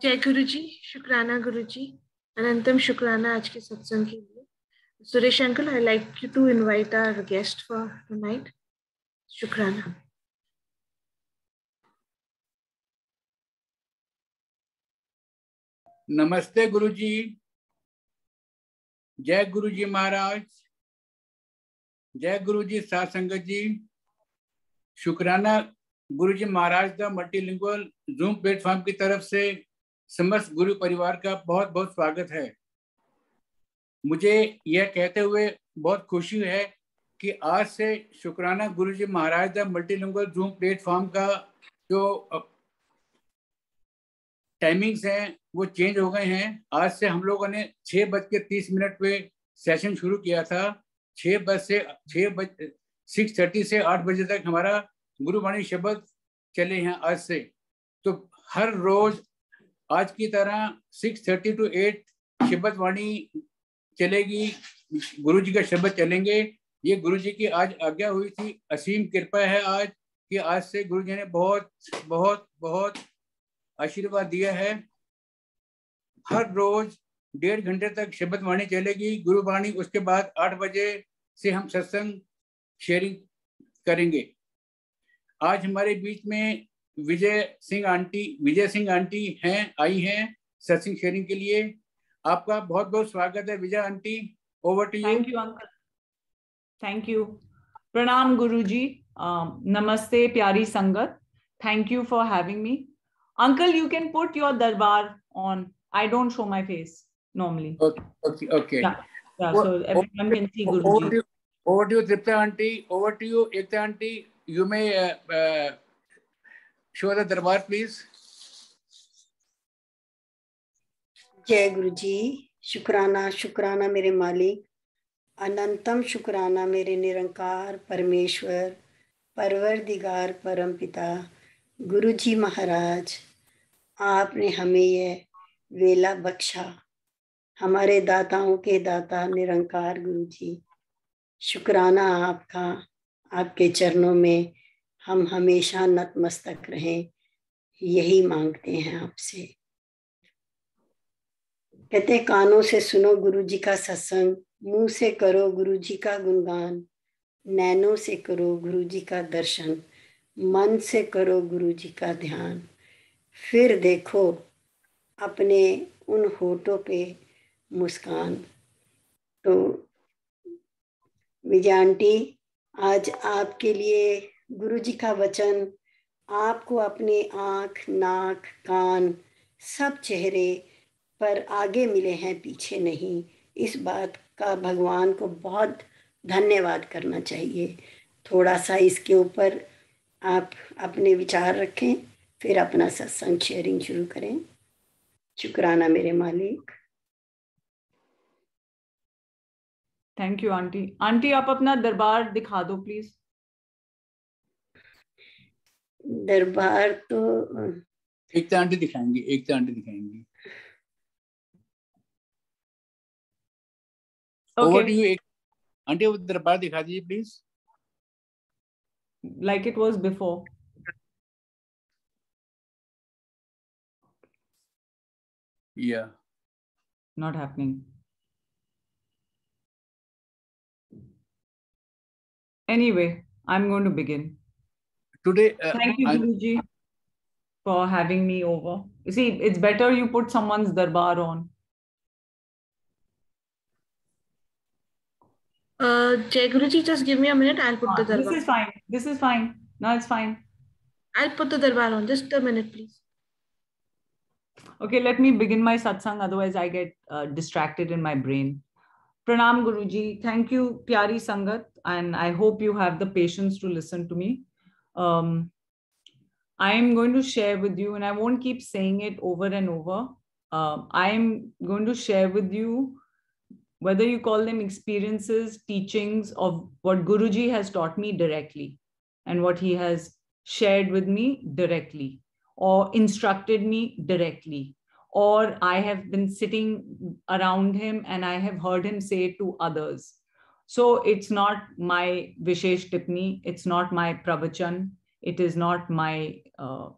जय गुरु जी शुक्राना गुरु जी अनंतम शुक्राना आज के सत्संग के लिए Suresh uncle I like you to invite our guest for tonight शुक्राना नमस्ते गुरु जी जय गुरु जी महाराज जय गुरु जी साध संगत जी शुक्राना गुरु जी महाराज का मल्टीलिंगुअल जूम प्लेटफॉर्म की तरफ से समस्त गुरु परिवार का बहुत बहुत स्वागत है मुझे यह कहते हुए बहुत खुशी है कि आज से शुक्राना Guru ji Maharaj the multilingual Zoom platform का जो टाइमिंग्स हैं वो चेंज हो गए हैं आज से हम लोगों ने छः बज के तीस मिनट पे सेशन शुरू किया था छः बज से छः बज सिक्स थर्टी से आठ बजे तक हमारा गुरुवाणी शब्द चले हैं आज से तो हर रोज आज की तरह सिक्स थर्टी टू एट शब्द वाणी चलेगी गुरु जी का शब्द चलेंगे ये गुरु जी की आज आज्ञा हुई थी असीम कृपा है आज कि आज से गुरु जी ने बहुत बहुत बहुत आशीर्वाद दिया है हर रोज डेढ़ घंटे तक शब्द वाणी चलेगी गुरु वाणी उसके बाद आठ बजे से हम सत्संग शेयरिंग करेंगे आज हमारे बीच में विजय सिंह आंटी विजय सिंह आंटी हैं आई हैं सत्संग शेयरिंग के लिए आपका बहुत बहुत स्वागत है Vijay aunty over to you thank you uncle thank you प्रणाम गुरु नमस्ते प्यारी संगत thank you for having me uncle you can put your darbar on I don't show my face normally okay okay over to you Tripta aunty over to you Ekta aunty you may show the darbar please जय गुरु जी शुक्राना शुक्राना मेरे मालिक अनंतम शुक्राना मेरे निरंकार परमेश्वर परवर दिगार परम पिता गुरु जी महाराज आपने हमें यह वेला बख्शा हमारे दाताओं के दाता निरंकार गुरु जी शुक्राना आपका आपके चरणों में हम हमेशा नतमस्तक रहें यही मांगते हैं आपसे कहते कानों से सुनो गुरु जी का सत्संग मुंह से करो गुरु जी का गुणगान नैनों से करो गुरु जी का दर्शन मन से करो गुरु जी का ध्यान फिर देखो अपने उन होठों पे मुस्कान तो विजय आंटी आज आपके लिए गुरु जी का वचन आपको अपने आँख नाक कान सब चेहरे पर आगे मिले हैं पीछे नहीं इस बात का भगवान को बहुत धन्यवाद करना चाहिए थोड़ा सा इसके ऊपर आप अपने विचार रखें फिर अपना सत्संग शेयरिंग शुरू करें शुक्राना मेरे मालिक थैंक यू आंटी आंटी आप अपना दरबार दिखा दो प्लीज दरबार तो एक तो आंटी दिखाएंगे एक तो आंटी दिखाएंगे आंटी वो दरबार दिखा दीजिए please like it was before या नॉट है anyway I am going to today. Uh, Thank you, Guruji, for having me over. You see, it's better you put someone's darbar on. Uh, Jay Guruji, just give me a minute. I'll put ah, the darbar. This is fine. This is fine. Now it's fine. I'll put the darbar on. Just a minute, please. Okay, let me begin my satsang. Otherwise, I get uh, distracted in my brain. Pranam Guruji, thank you, Pyari Sangat, and I hope you have the patience to listen to me um, I'm going to share with you, and I won't keep saying it over and over. Uh, um, I'm going to share with you whether you call them experiences, teachings of what Guruji has taught me directly and what he has shared with me directly or instructed me directly. Or I have been sitting around him and I have heard him say to others. So it's not my Vishesh Tipni, it's not my Pravachan, it is not my uh,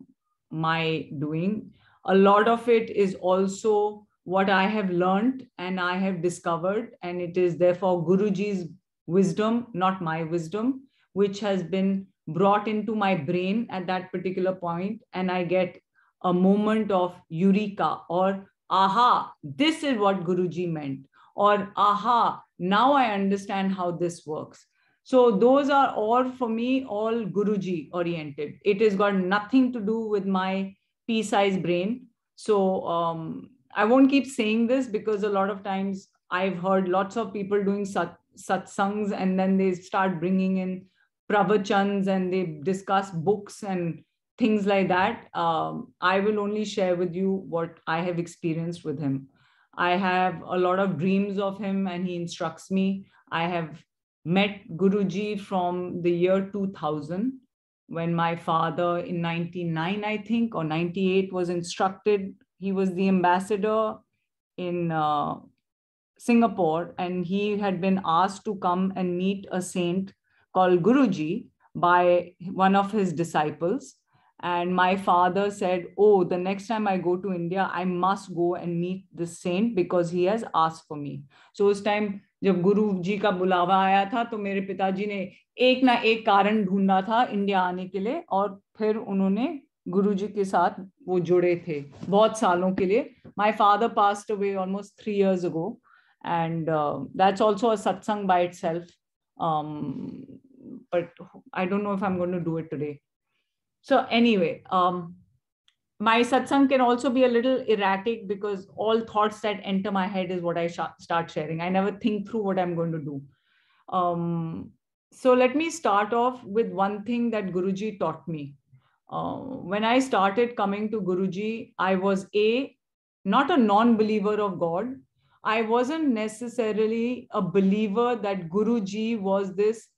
my doing. A lot of it is also what I have learned and I have discovered, and it is therefore Guruji's wisdom, not my wisdom, which has been brought into my brain at that particular point, and I get a moment of eureka or aha, this is what Guruji meant or aha, now I understand how this works. So those are all for me, all Guruji oriented. It has got nothing to do with my pea size brain. So um, I won't keep saying this because a lot of times I've heard lots of people doing sat- satsangs and then they start bringing in pravachans and they discuss books and things like that. Um, I will only share with you what I have experienced with him. I have a lot of dreams of him and he instructs me. I have met Guruji from the year 2000 when my father in 99, I think, or 98 was instructed. He was the ambassador in uh, Singapore and he had been asked to come and meet a saint called Guruji by one of his disciples. And my father said, Oh, the next time I go to India, I must go and meet this saint because he has asked for me. So उस time जब गुरु जी का बुलावा आया था तो मेरे पिताजी ने एक ना एक कारण ढूंढा था इंडिया आने के लिए और फिर उन्होंने गुरु जी के साथ वो जुड़े थे बहुत सालों के लिए my father passed away almost three years ago and that's also a satsang by itself but I don't know if I am going to do it today So anyway, um, my satsang can also be a little erratic because all thoughts that enter my head is what I sh- start sharing. I never think through what I'm going to do. Um, so let me start off with one thing that Guruji taught me. Uh, when I started coming to Guruji, I was a not a non-believer of God. I wasn't necessarily a believer that Guruji was this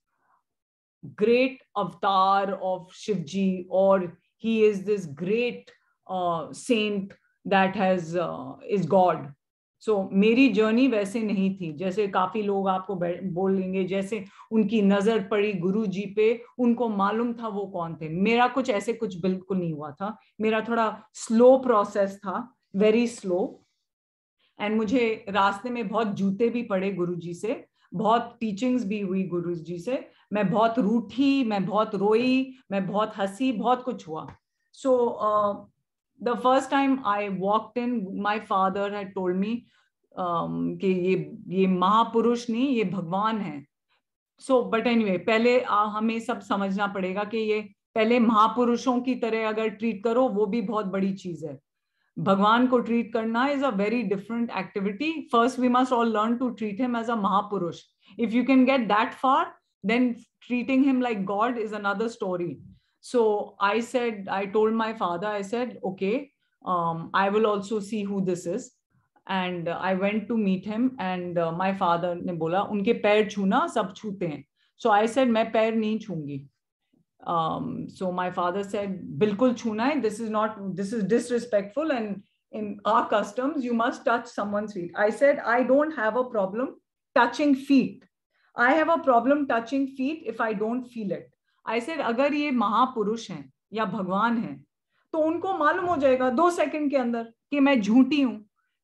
great avatar of Shivji, or he is this great uh, saint that has uh, is God. So so, मेरी journey वैसे नहीं थी जैसे काफी लोग आपको बोलेंगे जैसे उनकी नजर पड़ी गुरु जी पे उनको मालूम था वो कौन थे मेरा कुछ ऐसे कुछ बिल्कुल नहीं हुआ था मेरा थोड़ा स्लो प्रोसेस था वेरी स्लो एंड मुझे रास्ते में बहुत जूते भी पड़े गुरु जी से बहुत टीचिंग्स भी हुई गुरु जी से मैं बहुत रूठी मैं बहुत रोई मैं बहुत हंसी बहुत कुछ हुआ so the first time I walked in my father है टोल्ड मी कि ये ये महापुरुष नहीं ये भगवान है सो बट एनी पहले आ, हमें सब समझना पड़ेगा कि ये पहले महापुरुषों की तरह अगर ट्रीट करो वो भी बहुत बड़ी चीज है भगवान को ट्रीट करना is a very different activity first we must all learn to treat him as a mahapurush if you can get that far then treating him like god is another story so i said i told my father i said okay um, i will also see who this is and uh, i went to meet him and uh, my father ne bola unke pair chuna sab chute hain so i said main pair nahi chungi um, so my father said bilkul chuna hai this is not this is disrespectful and in our customs you must touch someone's feet i said i don't have a problem touching feet I have a problem touching feet if I don't feel it I say अगर ये महापुरुष हैं या भगवान हैं तो उनको मालूम हो जाएगा दो सेकंड के अंदर कि मैं झूठी हूं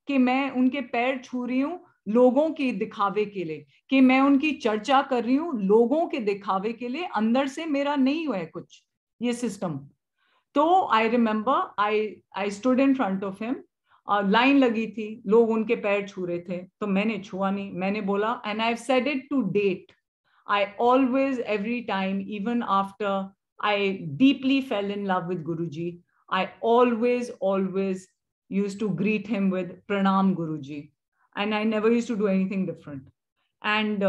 कि मैं उनके पैर छू रही हूँ लोगों के दिखावे के लिए कि मैं उनकी चर्चा कर रही हूं लोगों के दिखावे के लिए अंदर से मेरा नहीं हुआ है कुछ ये सिस्टम तो I remember I I stood in front of him line लगी थी लोग उनके पैर छू रहे थे तो मैंने छुआ नहीं मैंने बोला and I said it to date I always every time even after I deeply fell in love with Guru ji I always always use to greet him with pranam Guru ji and I never used to do thing different and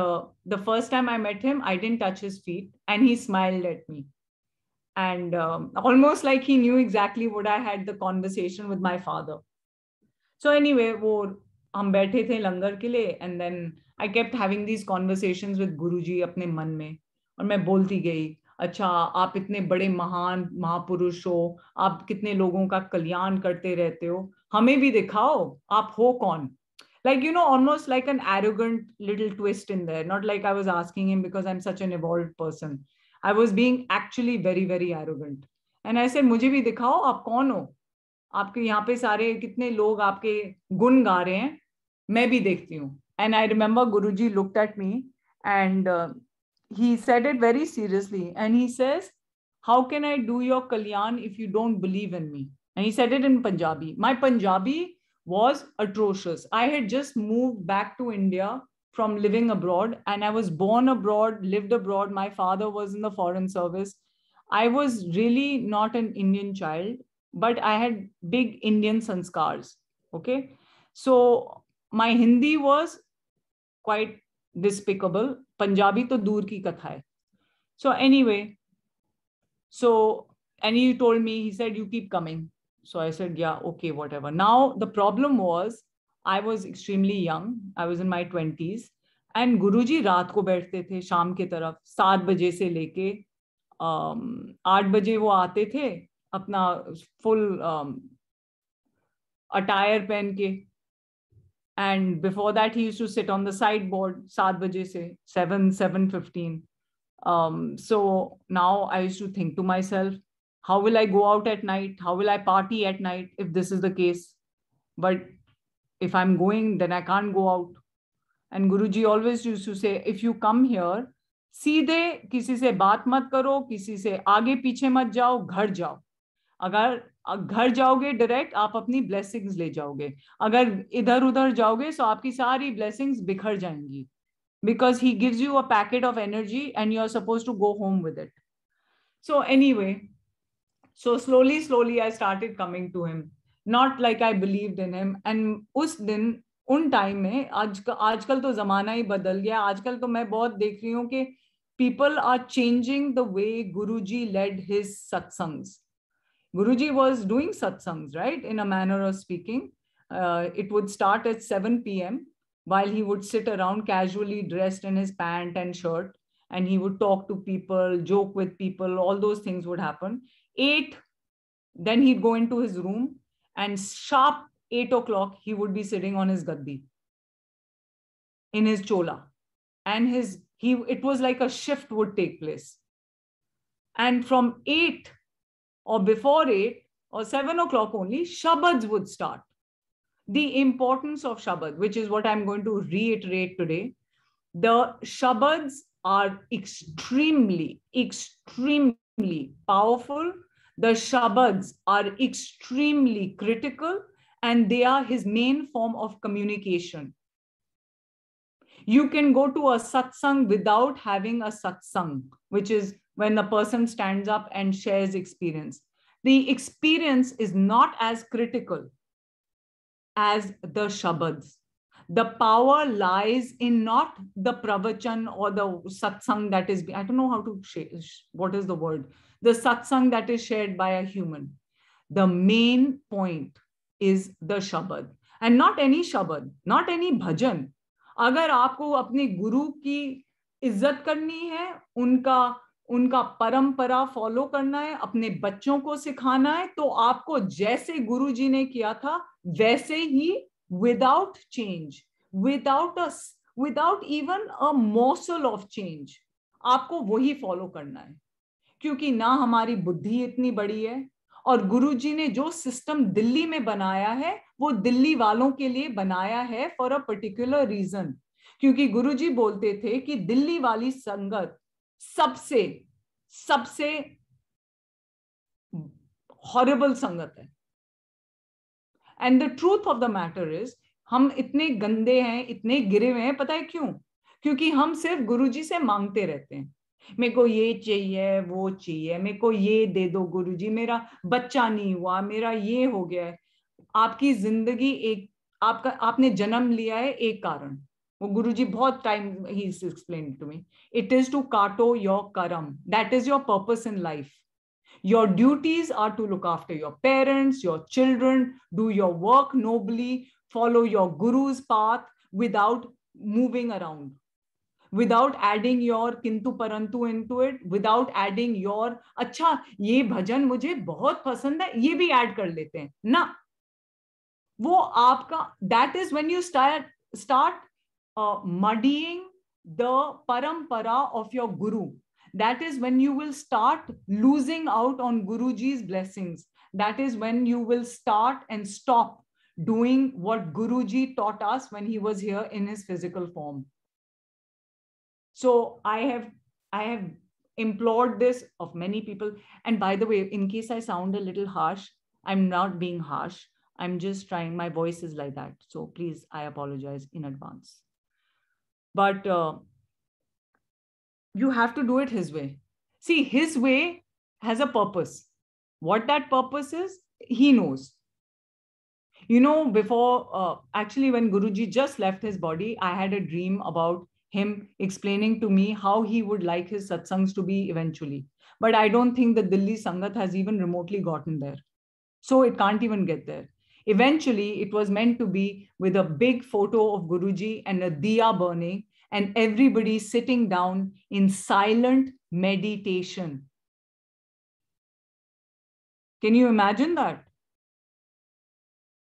the first time I met him I didn't touch his feet and he he at me and almost like he knew exactly would I had the conversation with my father so anyway वो हम बैठे थे लंगर के लिए and then I kept having these conversation with Guru ji अपने मन में और मैं बोलती गई अच्छा आप इतने बड़े महान महापुरुष हो आप कितने लोगों का कल्याण करते रहते हो हमें भी दिखाओ आप हो कौन like you know almost like an arrogant little twist in there not like I was asking him because I am such an evolve person I was being actually very very arrogant and ऐसे मुझे भी दिखाओ आप कौन हो आपके यहाँ पे सारे कितने लोग आपके गुण गा रहे हैं मैं भी देखती हूँ and I remember Guru ji look at me and he said it very seriously and he says how can I do your kalyan if you don't believe in me and he said it in Punjabi my Punjabi was atrocious I had just move back to India from living abroad and I was born abroad lived abroad my father was in the foreign service I was really not an Indian child but I had big Indian sanskars. Okay. So my Hindi was quite despicable. Punjabi to dur ki katha hai. So anyway, so, and he told me, he said, you keep coming. So I said, yeah, okay, whatever. Now the problem was I was extremely young. I was in my 20s. And Guru ji रात को बैठते थे शाम की तरफ सात बजे से लेके आठ बजे वो आते थे अपना फुल अटायर um, पहन के and before that he to sit on the side board सात बजे से seven seven fifteen so now I to think to myself how will I go out at night how will I party at night if this is the case but if I am going then I can go out and Guru ji always use to say if you come here सीधे किसी से बात मत करो किसी से आगे पीछे मत जाओ घर जाओ अगर घर जाओगे डायरेक्ट आप अपनी ब्लेसिंग्स ले जाओगे अगर इधर उधर जाओगे सो आपकी सारी ब्लेसिंग्स बिखर जाएंगी because he gives you a packet of energy and you are suppose to go home with it so anyway so slowly slowly I start coming to him not like I believe in him and उस दिन उन time में आज आजकल तो जमाना ही बदल गया आजकल तो मैं बहुत देख रही हूँ कि people are changing the way Guru ji led his satsangs Guruji was doing satsangs, right? In a manner of speaking. Uh, it would start at 7 p.m. while he would sit around casually dressed in his pant and shirt and he would talk to people, joke with people, all those things would happen. Eight, then he'd go into his room and sharp eight o'clock, he would be sitting on his gaddi in his chola and his, he, it was like a shift would take place. And from eight or before 8 or 7 o'clock only, Shabads would start. The importance of Shabad, which is what I'm going to reiterate today. The Shabads are extremely, extremely powerful. The Shabads are extremely critical and they are his main form of communication. You can go to a satsang without having a satsang, which is when the person stands up and shares experience. The experience is not as critical as the Shabads. The power lies in not the pravachan or the satsang that is, I don't know how to, share, what is the word? The satsang that is shared by a human. The main point is the Shabad. And not any Shabad, not any bhajan. अगर आपको अपने गुरु की इज्जत करनी है उनका उनका परंपरा फॉलो करना है अपने बच्चों को सिखाना है तो आपको जैसे गुरु जी ने किया था वैसे ही without change without us without even a morsel of change आपको वही फॉलो करना है क्योंकि ना हमारी बुद्धि इतनी बड़ी है और गुरु जी ने जो सिस्टम दिल्ली में बनाया है वो दिल्ली वालों के लिए बनाया है फॉर अ पर्टिकुलर रीजन क्योंकि गुरु जी बोलते थे कि दिल्ली वाली संगत सबसे सबसे हॉरेबल संगत है and the truth of the matter is हम इतने गंदे हैं इतने गिरे हुए हैं पता है क्यों क्योंकि हम सिर्फ गुरुजी से मांगते रहते हैं मेरे को ये चाहिए वो चाहिए मेरे को ये दे दो गुरुजी मेरा बच्चा नहीं हुआ मेरा ये हो गया है आपकी जिंदगी एक आपका आपने जन्म लिया है एक कारण Guruji, bahut time he's explained to me. It is to kato your karam. That is your purpose in life. Your duties are to look after your parents, your children, do your work nobly, follow your guru's path without moving around, without adding your किंतु परंतु into it, without adding your अच्छा ये भजन मुझे बहुत पसंद है ये भी ऐड कर लेते हैं ना वो आपका that is when you start start uh, muddying the parampara of your guru. That is when you will start losing out on Guruji's blessings. That is when you will start and stop doing what Guruji taught us when he was here in his physical form. So I have I have implored this of many people. And by the way, in case I sound a little harsh, I'm not being harsh. I'm just trying, my voice is like that. So please, I apologize in advance but uh, you have to do it his way see his way has a purpose what that purpose is he knows you know before uh, actually when guruji just left his body i had a dream about him explaining to me how he would like his satsangs to be eventually but i don't think the delhi sangat has even remotely gotten there so it can't even get there Eventually, it was meant to be with a big photo of Guruji and a diya burning, and everybody sitting down in silent meditation. Can you imagine that?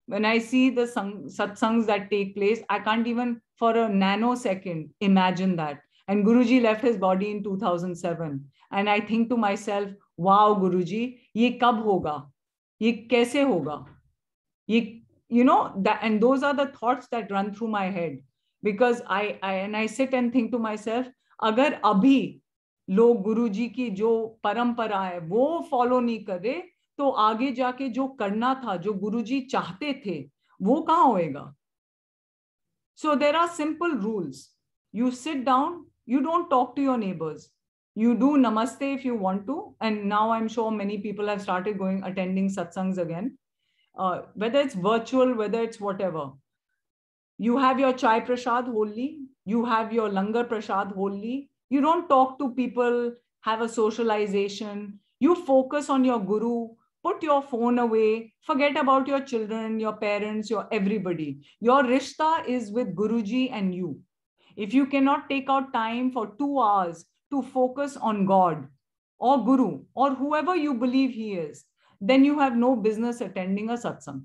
When I see the sang- satsangs that take place, I can't even for a nanosecond imagine that. And Guruji left his body in 2007. And I think to myself, wow, Guruji, ye kab hoga? Ye kaise hoga? ये you know that and those are the thoughts that run through my head because I I and I sat and think to myself अगर अभी लोग गुरु जी की जो परंपरा है वो फॉलो नहीं करे तो आगे जाके जो करना था जो गुरु जी चाहते थे वो कहाँ होएगा so there are simple rules you sit down you don't talk to your neighbours you do namaste if you want to and now I am sure many people have started going attending satsangs again uh, whether it's virtual, whether it's whatever. You have your chai prasad wholly, you have your langar prasad wholly. You don't talk to people, have a socialization. You focus on your guru, put your phone away, forget about your children, your parents, your everybody. Your rishta is with Guruji and you. If you cannot take out time for two hours to focus on God or Guru or whoever you believe he is, then you have no business attending a satsang.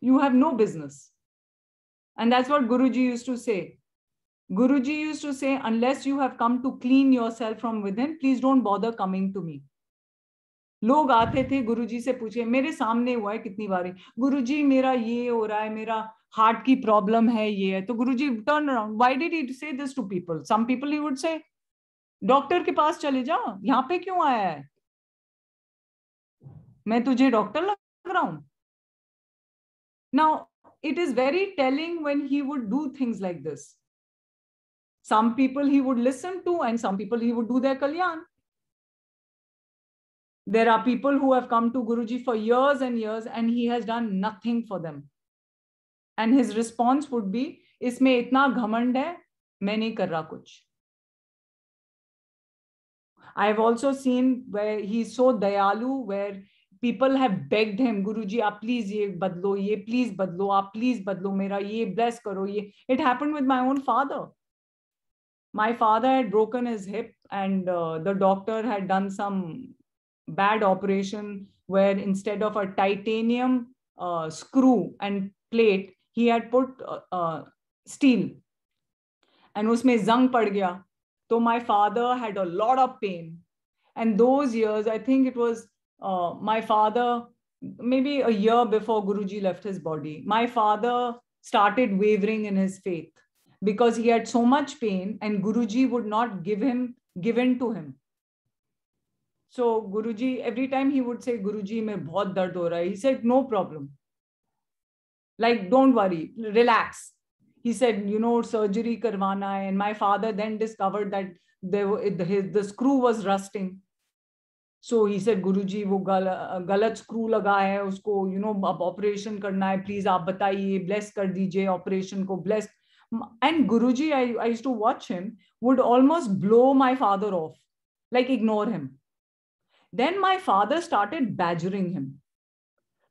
You have no business. And that's what Guruji used to say. Guruji used to say, unless you have come to clean yourself from within, please don't bother coming to me. लोग आते थे गुरुजी से पूछे मेरे सामने हुआ है कितनी बारी गुरुजी मेरा ये हो रहा है मेरा हार्ट की प्रॉब्लम है ये है तो Guruji turn around why did he say this to people some people he would say doctor के पास चले जाओ यहाँ पे क्यों आया है मैं तुझे डॉक्टर लग रहा हूं now it is very telling when he would do things like this some people he would listen to and some people he would do their kalyan there are people who have come to guruji for years and years and he has done nothing for them and his response would be isme itna ghamand hai main nahi kar raha kuch i have also seen where he is so dayalu where people have begged him guruji aap please ye badlo ye please badlo aap please badlo mera ye bless karo ye it happened with my own father my father had broken his hip and uh, the doctor had done some bad operation where instead of a titanium uh, screw and plate he had put uh, steel and usme zung pad gaya so my father had a lot of pain and those years i think it was uh, my father, maybe a year before Guruji left his body, my father started wavering in his faith because he had so much pain and Guruji would not give him, given to him. So Guruji, every time he would say, Guruji, mein bahut dard ho raha He said, no problem. Like, don't worry, relax. He said, you know, surgery karwana hai. And my father then discovered that there, the, his, the screw was rusting. So he said Guruji वो गल, गलत screw लगा है उसको you you know know, अब operation करना है please आप बताइए ब्लेस कर दीजिए ऑपरेशन को bless and Guru I I to watch him would almost blow my father off like ignore him then my father started badgering him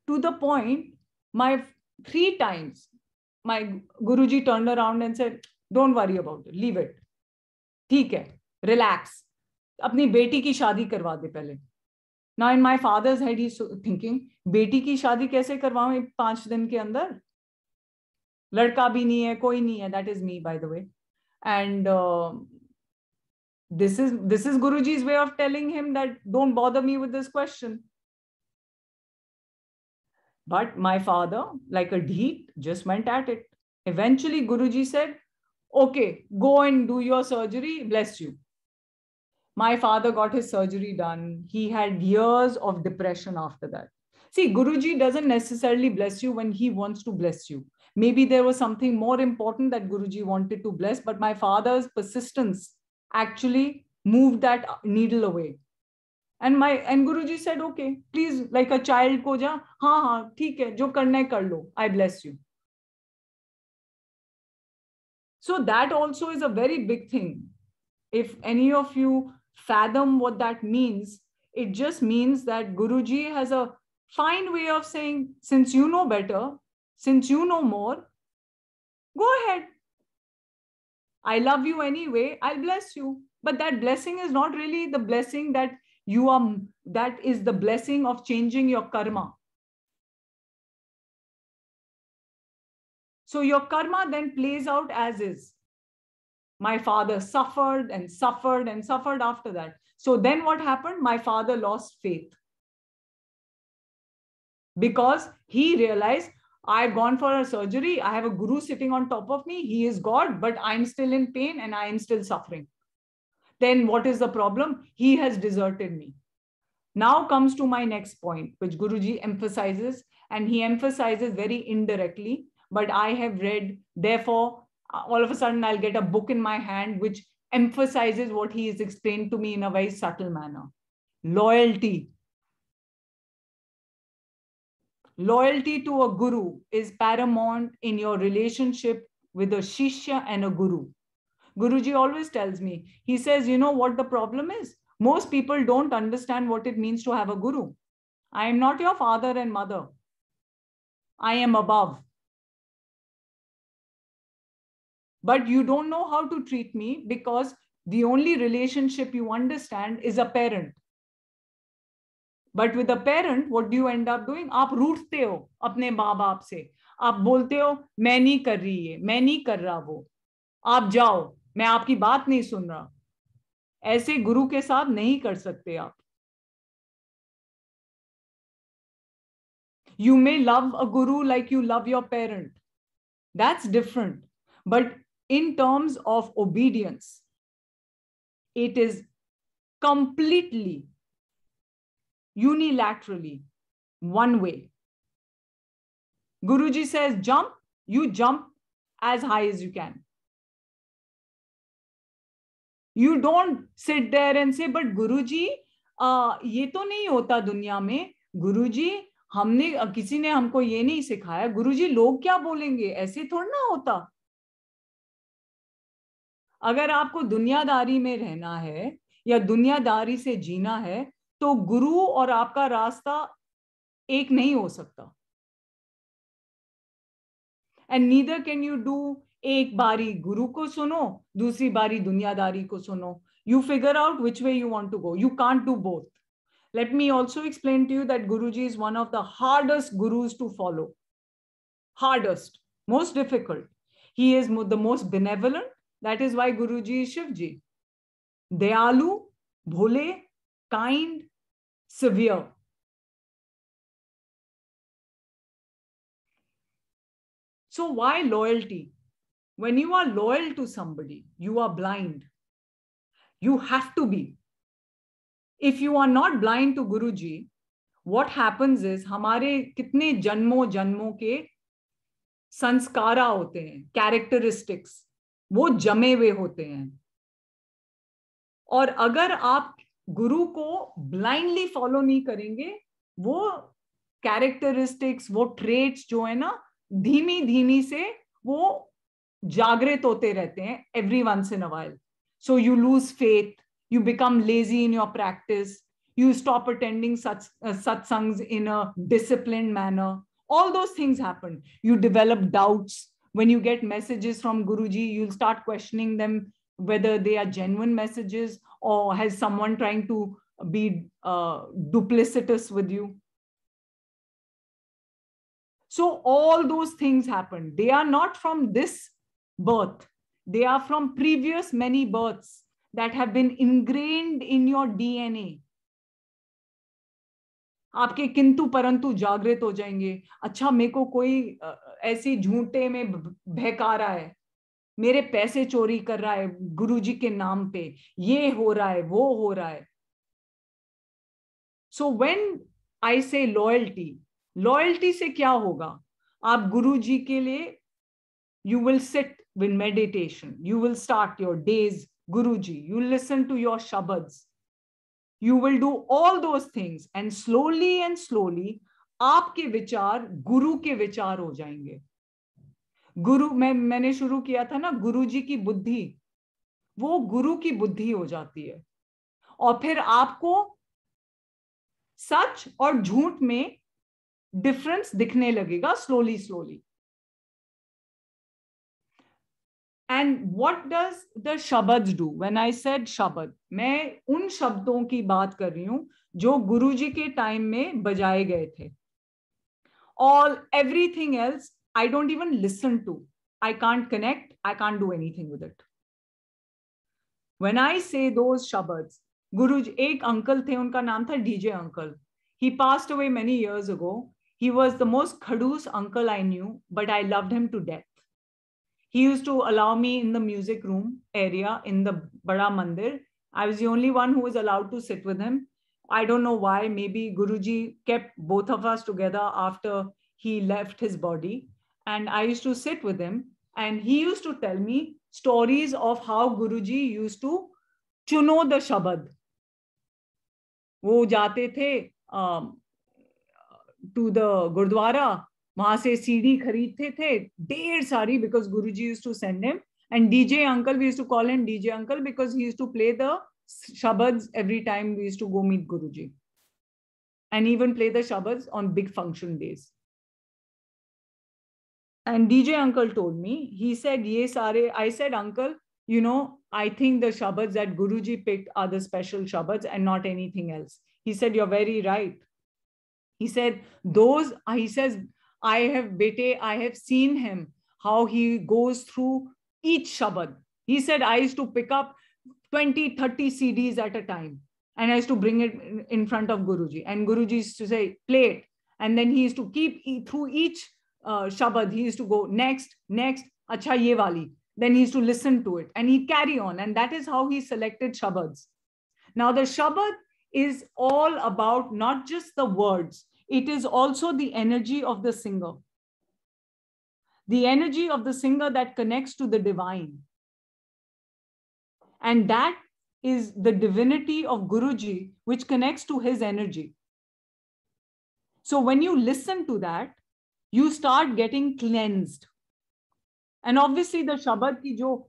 to the point my three times Guru ji turn around and said don't worry about it leave it ठीक है relax अपनी बेटी की शादी करवा दे पहले ना in my father's head he thinking बेटी की शादी कैसे करवाऊ पांच दिन के अंदर लड़का भी नहीं है कोई नहीं है that is me by the way and this is this is Guru ji is way of telling him that don't bother me with this question but my father like a ढीट just meant at it eventually Guru ji said okay go and do your surgery bless you my father got his surgery done. He had years of depression after that. See, Guruji doesn't necessarily bless you when he wants to bless you. Maybe there was something more important that Guruji wanted to bless, but my father's persistence actually moved that needle away. And my and Guruji said, okay, please, like a child koja, ja, ha ha, theek hai, jo karna hai kar lo. I bless you. So that also is a very big thing. If any of you fathom what that means. It just means that Guruji has a fine way of saying, since you know better, since you know more, go ahead. I love you anyway. I'll bless you. But that blessing is not really the blessing that you are, that is the blessing of changing your karma. So your karma then plays out as is. My father suffered and suffered and suffered after that. So then what happened? My father lost faith because he realized I've gone for a surgery. I have a guru sitting on top of me. He is God, but I'm still in pain and I am still suffering. Then what is the problem? He has deserted me. Now comes to my next point, which Guruji emphasizes, and he emphasizes very indirectly, but I have read, therefore, uh, all of a sudden I'll get a book in my hand which emphasizes what he has explained to me in a very subtle manner. Loyalty. Loyalty to a guru is paramount in your relationship with a shishya and a guru. Guruji always tells me, he says, you know what the problem is? Most people don't understand what it means to have a guru. I am not your father and mother. I am above. but you don't know how to treat me because the only relationship you understand is a parent. But with a parent what do end up doing आप रूठते हो अपने माँ बाप से आप बोलते हो मैं नहीं कर रही ये मैं नहीं कर रहा वो आप जाओ मैं आपकी बात नहीं सुन रहा ऐसे गुरु के साथ नहीं कर सकते आप you may love a guru like you love your parent that's different but in terms of obedience, it is completely unilaterally one way. Guruji says, jump, you jump as high as you can. You don't sit there and say, but Guruji, uh, ये तो नहीं होता दुनिया में गुरुजी हमने किसी ने हमको ये नहीं सिखाया गुरुजी लोग क्या बोलेंगे ऐसे थोड़ा ना होता अगर आपको दुनियादारी में रहना है या दुनियादारी से जीना है तो गुरु और आपका रास्ता एक नहीं हो सकता and neither can you do एक बारी गुरु को सुनो दूसरी बारी दुनियादारी को सुनो you figure out which way you want to go you can't do both let me also explain to you that Guru ji is one of the hardest gurus to follow hardest most difficult he is the most benevolent that is why Guru ji Shiv ji दयालु भोले kind severe so why loyalty when you are loyal to somebody you are blind you have to be if you are not blind to Guru ji what happens is हमारे कितने जन्मों जन्मों के संस्कारा होते हैं characteristics वो जमे हुए होते हैं और अगर आप गुरु को ब्लाइंडली फॉलो नहीं करेंगे वो कैरेक्टरिस्टिक्स वो ट्रेट्स जो है ना धीमी धीमी से वो जागृत होते रहते हैं every once in a while so you lose faith you become lazy in your practice you stop attending such in a discipline manner all those things happen you develop doubts when you get messages from Guruji, you'll start questioning them whether they are genuine messages or has someone trying to be uh, duplicitous with you. So, all those things happen. They are not from this birth, they are from previous many births that have been ingrained in your DNA. आपके किंतु परंतु जागृत हो जाएंगे अच्छा मेरे को कोई ऐसी झूठे में बहका रहा है मेरे पैसे चोरी कर रहा है गुरुजी के नाम पे ये हो रहा है वो हो रहा है सो वेन आई से लॉयल्टी लॉयल्टी से क्या होगा आप गुरुजी के लिए you will sit in meditation you will start your days Guruji you listen to your shabad you will do all those things and slowly and slowly आपके विचार गुरु के विचार हो जाएंगे गुरु मैं मैंने शुरू किया था ना गुरु जी की बुद्धि वो गुरु की बुद्धि हो जाती है और फिर आपको सच और झूठ में डिफरेंस दिखने लगेगा slowly slowly and what does the shabad do when I said shabad मैं उन शब्दों की बात कर रही हूं जो गुरु जी के टाइम में बजाए गए थे all everything else i don't even listen to i can't connect i can't do anything with it when i say those shabads Guruji, ek uncle the unka naam tha dj uncle he passed away many years ago he was the most khadus uncle i knew but i loved him to death he used to allow me in the music room area in the Bada Mandir. I was the only one who was allowed to sit with him. I don't know why, maybe Guruji kept both of us together after he left his body. And I used to sit with him, and he used to tell me stories of how Guruji used to chuno the Shabad. Wo jate the, um, to the Gurdwara, Mahase Sidi Kharite, dear sari, because Guruji used to send them. And DJ Uncle, we used to call him DJ Uncle because he used to play the shabads every time we used to go meet Guruji and even play the shabads on big function days. And DJ uncle told me, he said, yes, are. I said, uncle, you know, I think the shabads that Guruji picked are the special shabads and not anything else. He said, you're very right. He said, those, he says, I have bete, I have seen him, how he goes through each shabad. He said, I used to pick up 20, 30 CDs at a time. And I used to bring it in front of Guruji. And Guruji used to say, play it. And then he used to keep through each uh, Shabad, he used to go next, next, acha ye wali. Then he used to listen to it and he carry on. And that is how he selected Shabads. Now, the Shabad is all about not just the words, it is also the energy of the singer. The energy of the singer that connects to the divine. And that is the divinity of Guruji, which connects to his energy. So when you listen to that, you start getting cleansed. And obviously, the Shabad ki jo,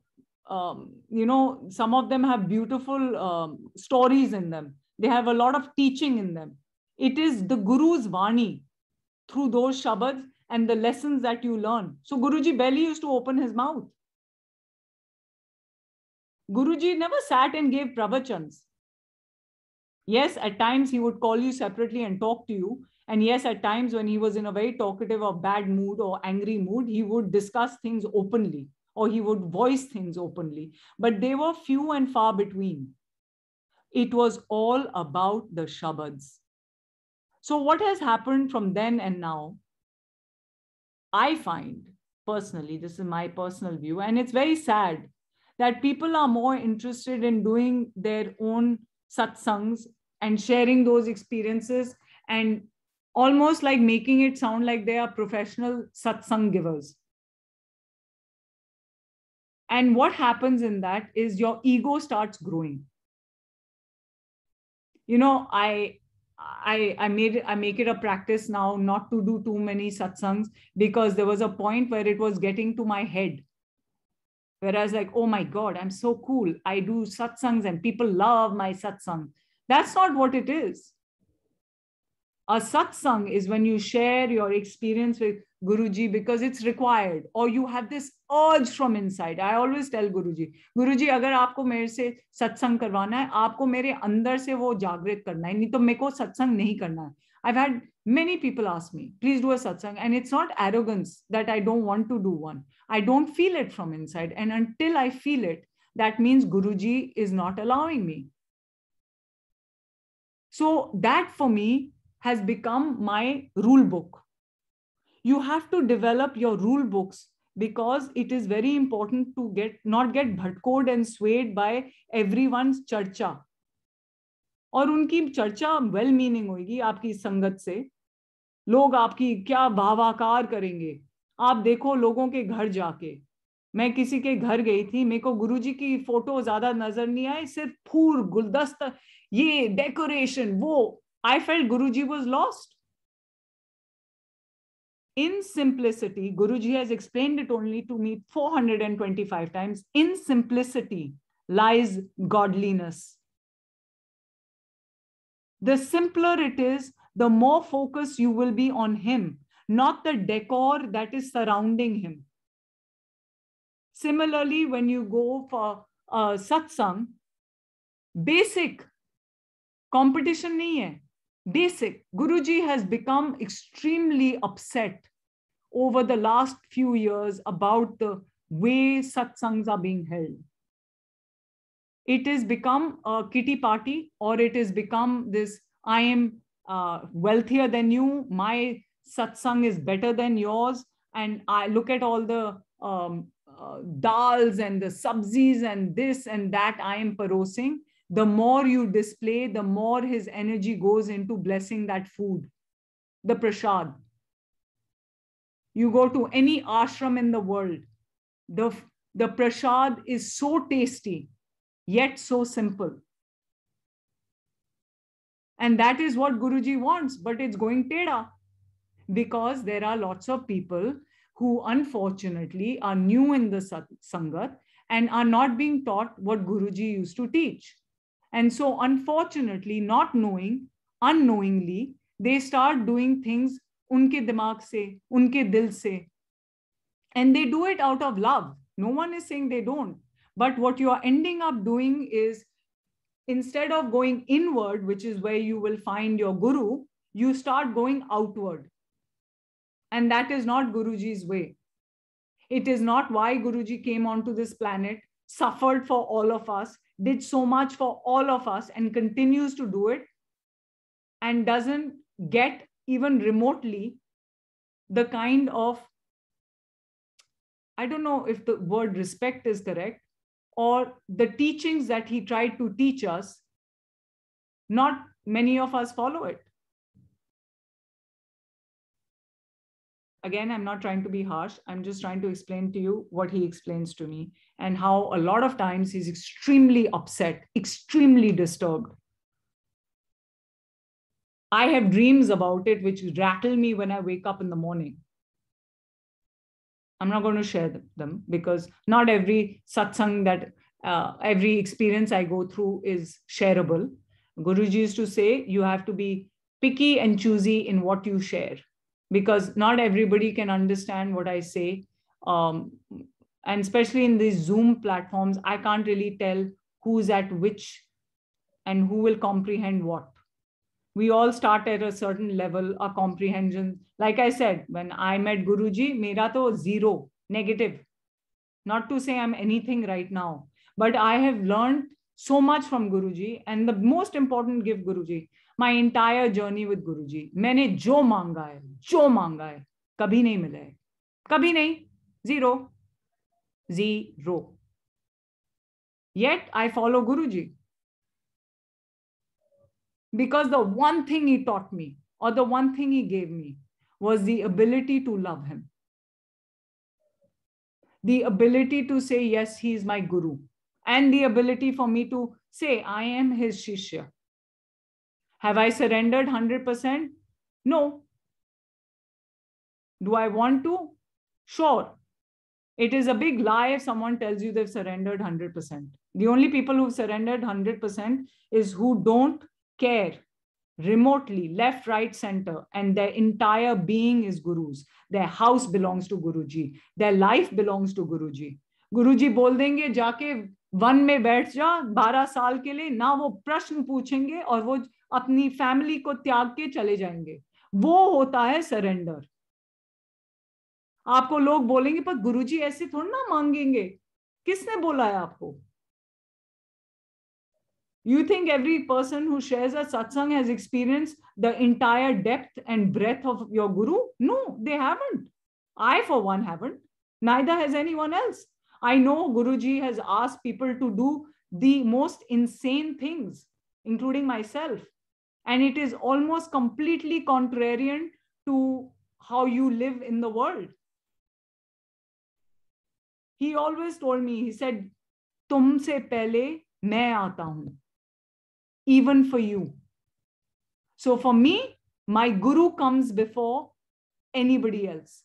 um, you know, some of them have beautiful um, stories in them. They have a lot of teaching in them. It is the Guru's Vani through those Shabads and the lessons that you learn. So Guruji barely used to open his mouth. Guruji never sat and gave pravachans. Yes, at times he would call you separately and talk to you. And yes, at times when he was in a very talkative or bad mood or angry mood, he would discuss things openly or he would voice things openly. But they were few and far between. It was all about the Shabads. So, what has happened from then and now? I find personally, this is my personal view, and it's very sad that people are more interested in doing their own satsangs and sharing those experiences and almost like making it sound like they are professional satsang givers. And what happens in that is your ego starts growing. You know, I I, I made I make it a practice now not to do too many satsangs because there was a point where it was getting to my head Whereas, like, oh my God, I'm so cool. I do satsangs and people love my satsang. That's not what it is. A satsang is when you share your experience with Guruji because it's required or you have this urge from inside. I always tell Guruji, Guruji, अगर आपको मेरे से सत्संग करवाना है आपको मेरे अंदर से वो जागृत करना है नहीं तो मेरे को सत्संग नहीं करना है I've had many people ask me, please do a satsang. And it's not arrogance that I don't want to do one. I don't feel it from inside. And until I feel it, that means Guruji is not allowing me. So that for me has become my rule book. You have to develop your rule books because it is very important to get not get bhatkod and swayed by everyone's charcha और उनकी चर्चा well meaning होगी आपकी संगत से लोग आपकी क्या वाहवाकार करेंगे आप देखो लोगों के घर जाके मैं किसी के घर गई थी मेरे को गुरुजी की फोटो ज्यादा नजर नहीं आई सिर्फ फूल गुलदस्त ये डेकोरेशन वो I felt Guruji was lost in Guru ji explain it only to me four hundred and twenty five times in simplicity lies godliness the simpler it is, the more focus you will be on him, not the decor that is surrounding him. Similarly, when you go for a satsang, basic competition nahi hai. Basic. Guruji has become extremely upset over the last few years about the way satsangs are being held it is become a kitty party or it is become this i am uh, wealthier than you my satsang is better than yours and i look at all the um, uh, dals and the subsies and this and that i am parosing the more you display the more his energy goes into blessing that food the prashad you go to any ashram in the world the the prashad is so tasty yet so simple. And that is what Guruji wants, but it's going teda because there are lots of people who unfortunately are new in the Sangat and are not being taught what Guruji used to teach. And so, unfortunately, not knowing, unknowingly, they start doing things unke dimag se, unke dil se. And they do it out of love. No one is saying they don't. But what you're ending up doing is instead of going inward, which is where you will find your guru, you start going outward. And that is not Guruji's way. It is not why Guruji came onto this planet, suffered for all of us, did so much for all of us, and continues to do it, and doesn't get even remotely the kind of I don't know if the word respect is correct, or the teachings that he tried to teach us, not many of us follow it. Again, I'm not trying to be harsh. I'm just trying to explain to you what he explains to me and how a lot of times he's extremely upset, extremely disturbed. I have dreams about it, which rattle me when I wake up in the morning. I'm not going to share them because not every satsang that uh, every experience I go through is shareable. Guruji used to say you have to be picky and choosy in what you share because not everybody can understand what I say. Um, and especially in these Zoom platforms, I can't really tell who's at which and who will comprehend what we all start at a certain level of comprehension like i said when i met guruji mera to zero negative not to say i'm anything right now but i have learned so much from guruji and the most important gift guruji my entire journey with guruji maine jo manga hai jo manga hai kabhi nahi mila hai kabhi nahi zero zero yet i follow guruji because the one thing he taught me or the one thing he gave me was the ability to love him. The ability to say, yes, he is my guru. And the ability for me to say, I am his shishya. Have I surrendered 100%? No. Do I want to? Sure. It is a big lie if someone tells you they've surrendered 100%. The only people who've surrendered 100% is who don't care remotely, left, right, center, and their entire being is Guru's. Their house belongs to Guruji. Their life belongs to Guruji. Guruji bol denge jaake वन में बैठ जा बारह साल के लिए ना वो प्रश्न पूछेंगे और वो अपनी फैमिली को त्याग के चले जाएंगे वो होता है सरेंडर आपको लोग बोलेंगे पर गुरुजी ऐसे थोड़ा ना मांगेंगे किसने बोला है आपको You think every person who shares a satsang has experienced the entire depth and breadth of your guru? No, they haven't. I, for one, haven't. Neither has anyone else. I know Guruji has asked people to do the most insane things, including myself. And it is almost completely contrarian to how you live in the world. He always told me, he said, Tumse pehle main aata hoon even for you. So for me, my guru comes before anybody else.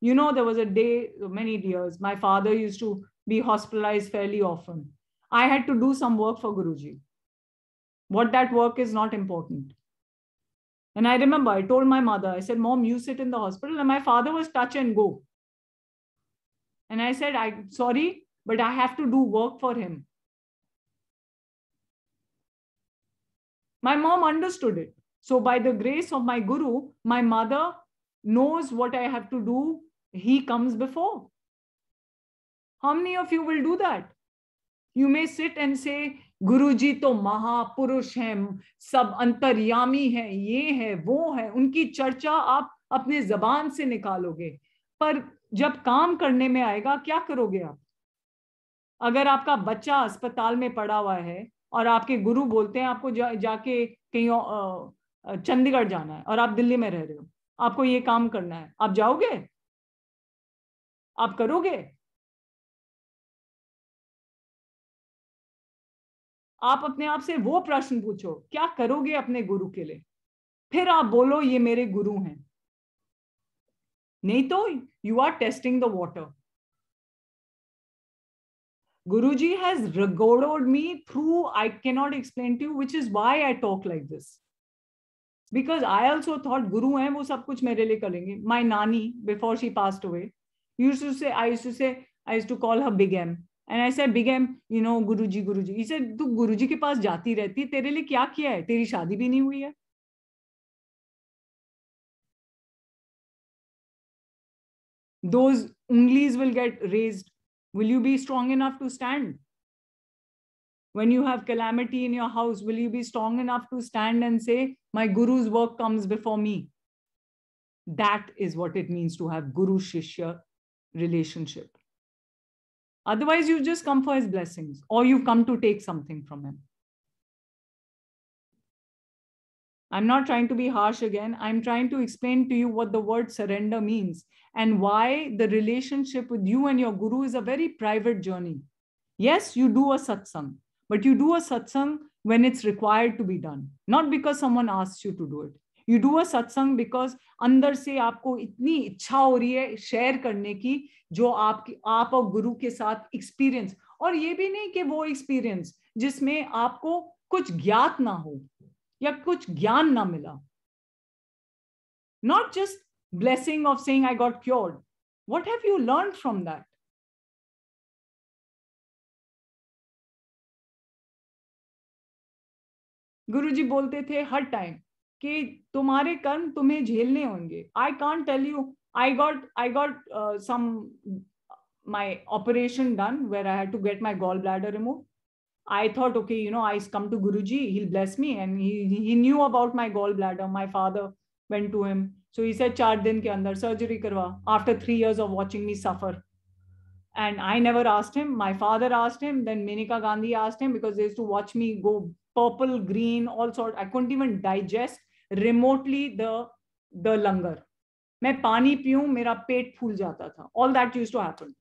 You know, there was a day, many years, my father used to be hospitalized fairly often. I had to do some work for Guruji. What that work is not important. And I remember I told my mother, I said, Mom, you sit in the hospital. And my father was touch and go. And I said, I'm sorry, but I have to do work for him. My mom understood it. So, by the grace of my guru, my mother knows what I have to do. He comes before. How many of you will do that? You may sit and say, गुरु जी तो महापुरुष हैं सब अंतर्यामी हैं ये है वो है उनकी चर्चा आप अपने जबान से निकालोगे पर जब काम करने में आएगा क्या करोगे आप अगर आपका बच्चा अस्पताल में पड़ा हुआ है और आपके गुरु बोलते हैं आपको जा, जाके कहीं चंडीगढ़ जाना है और आप दिल्ली में रह रहे हो आपको ये काम करना है आप जाओगे आप करोगे आप अपने आप से वो प्रश्न पूछो क्या करोगे अपने गुरु के लिए फिर आप बोलो ये मेरे गुरु हैं नहीं तो you are testing the water Guruji has regodoed me through, I cannot explain to you, which is why I talk like this. Because I also thought Guru hai, wo sab kuch mere liye karenge. My nani, before she passed away, used to say, I used to say, I used to call her Big M. and i said big m you know guruji guruji he said तू guruji के पास जाती रहती तेरे लिए क्या किया है तेरी शादी भी नहीं हुई है those unglis will get raised Will you be strong enough to stand? When you have calamity in your house, will you be strong enough to stand and say, My guru's work comes before me? That is what it means to have guru shishya relationship. Otherwise, you just come for his blessings or you've come to take something from him. I'm not trying to be harsh again. I'm trying to explain to you what the word surrender means and why the relationship with you and your guru is a very private journey. Yes, you do a satsang, but you do a satsang when it's required to be done, not because someone asks you to do it. a satsang because अंदर से आपको इतनी इच्छा हो रही है share करने की जो आपकी आप और गुरु के साथ एक्सपीरियंस और ये भी नहीं कि वो एक्सपीरियंस जिसमें आपको कुछ ज्ञात ना हो या कुछ ज्ञान ना मिला not just blessing of saying I got cured what have you learn from that Guruji बोलते थे हर टाइम कि तुम्हारे कर्म तुम्हें झेलने होंगे I can't tell you I got I got some my operation done where I have to get my gall bladder remove I thought, okay, you know, I come to Guruji, he'll bless me. And he, he knew about my gallbladder. My father went to him. So he said, Char din ke andar surgery karwa after three years of watching me suffer. And I never asked him. My father asked him. Then Menaka Gandhi asked him because they used to watch me go purple, green, all sorts. I couldn't even digest remotely the, the langar. मैं पानी पीऊं मेरा पेट फूल जाता था all that use to happen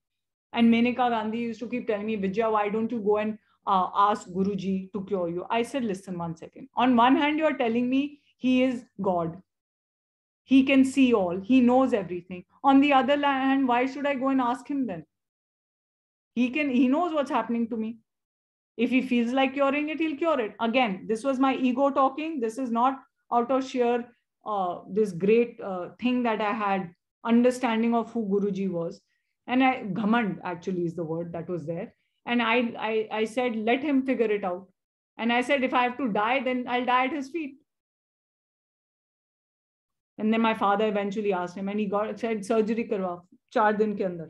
and Maneka Gandhi use to keep telling me Vijaya why don't you go and uh, ask Guruji to cure you. I said, listen one second. On one hand, you're telling me he is God. He can see all. He knows everything. On the other hand, why should I go and ask him then? He can, he knows what's happening to me. If he feels like curing it, he'll cure it. Again, this was my ego talking. This is not out of sheer uh, this great uh, thing that I had understanding of who Guruji was. And I, ghamand actually is the word that was there. And I, I, I said, let him figure it out. And I said, if I have to die, then I'll die at his feet. And then my father eventually asked him, and he got said surgery karwa, char din ke andar.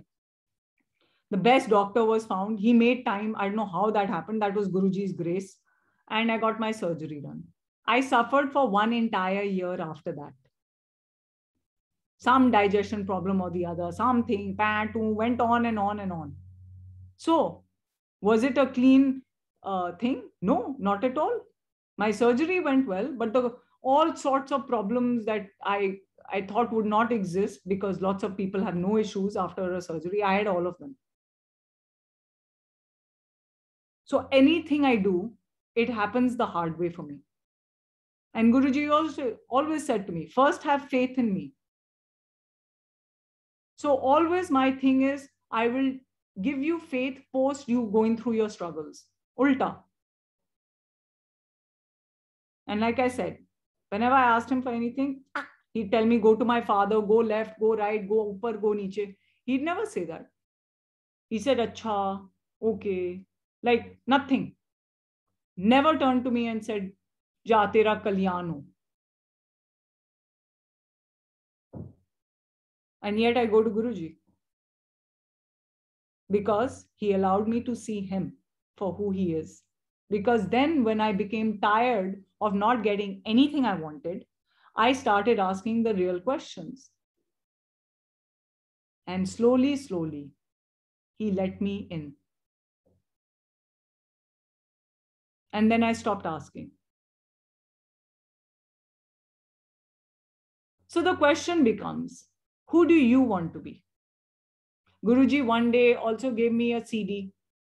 The best doctor was found. He made time. I don't know how that happened. That was Guruji's grace. And I got my surgery done. I suffered for one entire year after that. Some digestion problem or the other, something, pant, went on and on and on. So was it a clean uh, thing? No, not at all. My surgery went well, but the, all sorts of problems that I I thought would not exist because lots of people have no issues after a surgery. I had all of them. So anything I do, it happens the hard way for me. And Guruji also always said to me, first have faith in me. So always my thing is, I will give you faith post you going through your struggles. Ulta. And like I said, whenever I asked him for anything, he'd tell me, go to my father, go left, go right, go upper, go niche. He'd never say that. He said, acha, okay, like nothing. Never turned to me and said, ja tera kalyano. And yet I go to Guruji because he allowed me to see him for who he is. Because then, when I became tired of not getting anything I wanted, I started asking the real questions. And slowly, slowly, he let me in. And then I stopped asking. So the question becomes who do you want to be? Guruji one day also gave me a CD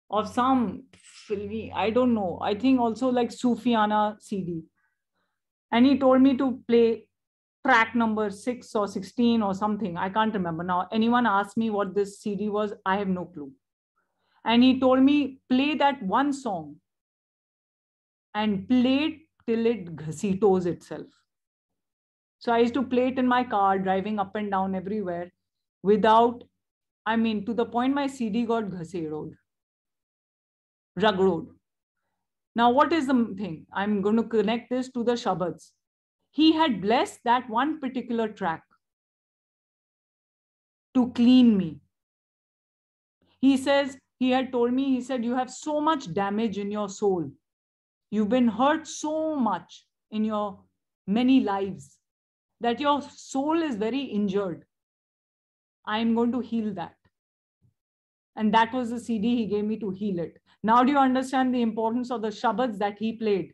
of some filmy, I don't know, I think also like Sufiana CD. And he told me to play track number six or 16 or something. I can't remember now. Anyone asked me what this CD was, I have no clue. And he told me, play that one song and play it till it ghasitos itself. So I used to play it in my car, driving up and down everywhere without I mean, to the point my CD got Road, Rug Road. Now, what is the thing? I'm going to connect this to the Shabads. He had blessed that one particular track to clean me. He says, he had told me, he said, you have so much damage in your soul. You've been hurt so much in your many lives that your soul is very injured. I'm going to heal that. And that was the CD he gave me to heal it. Now, do you understand the importance of the Shabads that he played?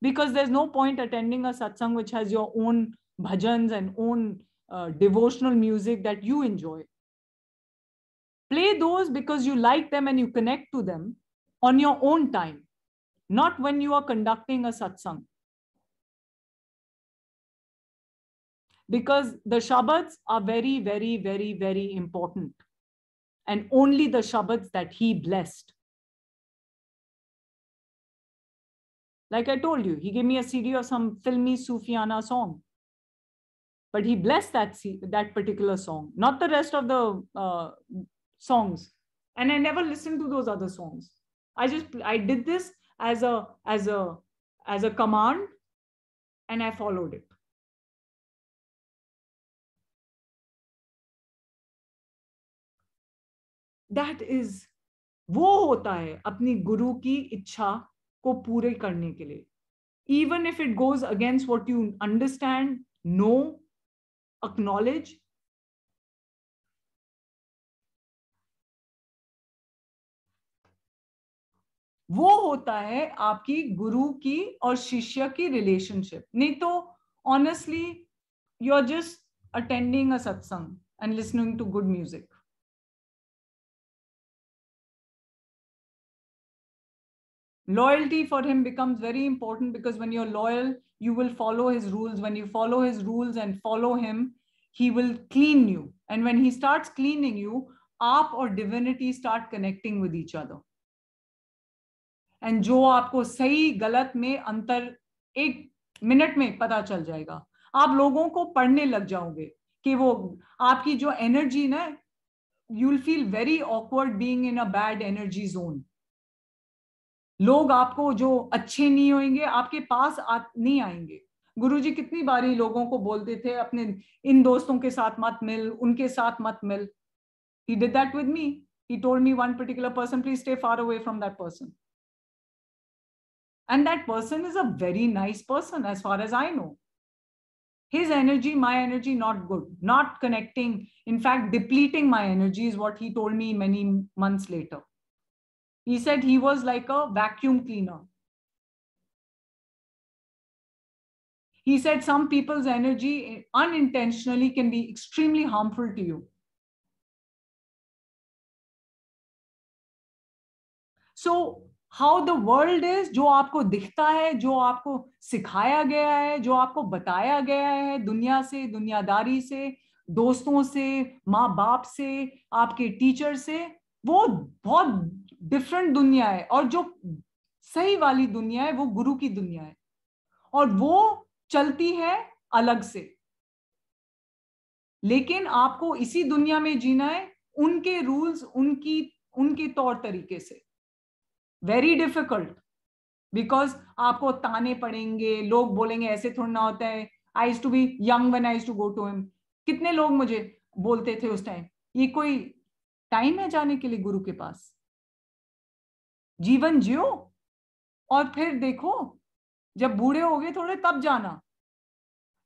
Because there's no point attending a satsang which has your own bhajans and own uh, devotional music that you enjoy. Play those because you like them and you connect to them on your own time, not when you are conducting a satsang. because the Shabbats are very, very, very, very important. And only the Shabbats that he blessed. Like I told you, he gave me a CD of some filmy Sufiana song. But he blessed that, that particular song, not the rest of the uh, songs. And I never listened to those other songs. I just I did this as a as a as a command and I followed it. That is वो होता है अपनी गुरु की इच्छा को पूरे करने के लिए even if it goes against what you understand no acknowledge वो होता है आपकी गुरु की और शिष्य की रिलेशनशिप नहीं तो honestly you are just attending a satsang and listening to good music loyalty for him becomes very important because when you're loyal you will follow his rules when you follow his rules and follow him he will clean you and when he starts cleaning you आप or divinity start connecting with each other. And जो आपको सही गलत में अंतर एक minute में पता चल जाएगा आप लोगों को पढ़ने लग जाओगे कि वो आपकी जो एनर्जी ना you'll feel very awkward being in a bad energy zone. लोग आपको जो अच्छे नहीं होंगे आपके पास आ, नहीं आएंगे गुरु जी कितनी बारी लोगों को बोलते थे अपने इन दोस्तों के साथ मत मिल उनके साथ मत मिल he did that with me he told me one particular person please stay far away from that person and that person is a very nice person as far as I know his energy my energy not good not connecting in fact depleting my energy is what he told me many months later He said he was like a vacuum cleaner. He said some people's energy unintentionally can be extremely harmful to you. so how the world is जो आपको दिखता है जो आपको सिखाया गया है जो आपको बताया गया है दुनिया से दुनियादारी से दोस्तों से माँ बाप से आपके टीचर से वो बहुत डिफरेंट दुनिया है और जो सही वाली दुनिया है वो गुरु की दुनिया है और वो चलती है अलग से लेकिन आपको इसी दुनिया में जीना है उनके रूल्स उनकी उनके तौर तरीके से वेरी डिफिकल्ट बिकॉज आपको ताने पड़ेंगे लोग बोलेंगे ऐसे थोड़ा ना होता है I to be young one I to go to him कितने लोग मुझे बोलते थे उस टाइम ये कोई टाइम है जाने के लिए गुरु के पास जीवन जियो और फिर देखो जब बूढ़े हो गए थोड़े तब जाना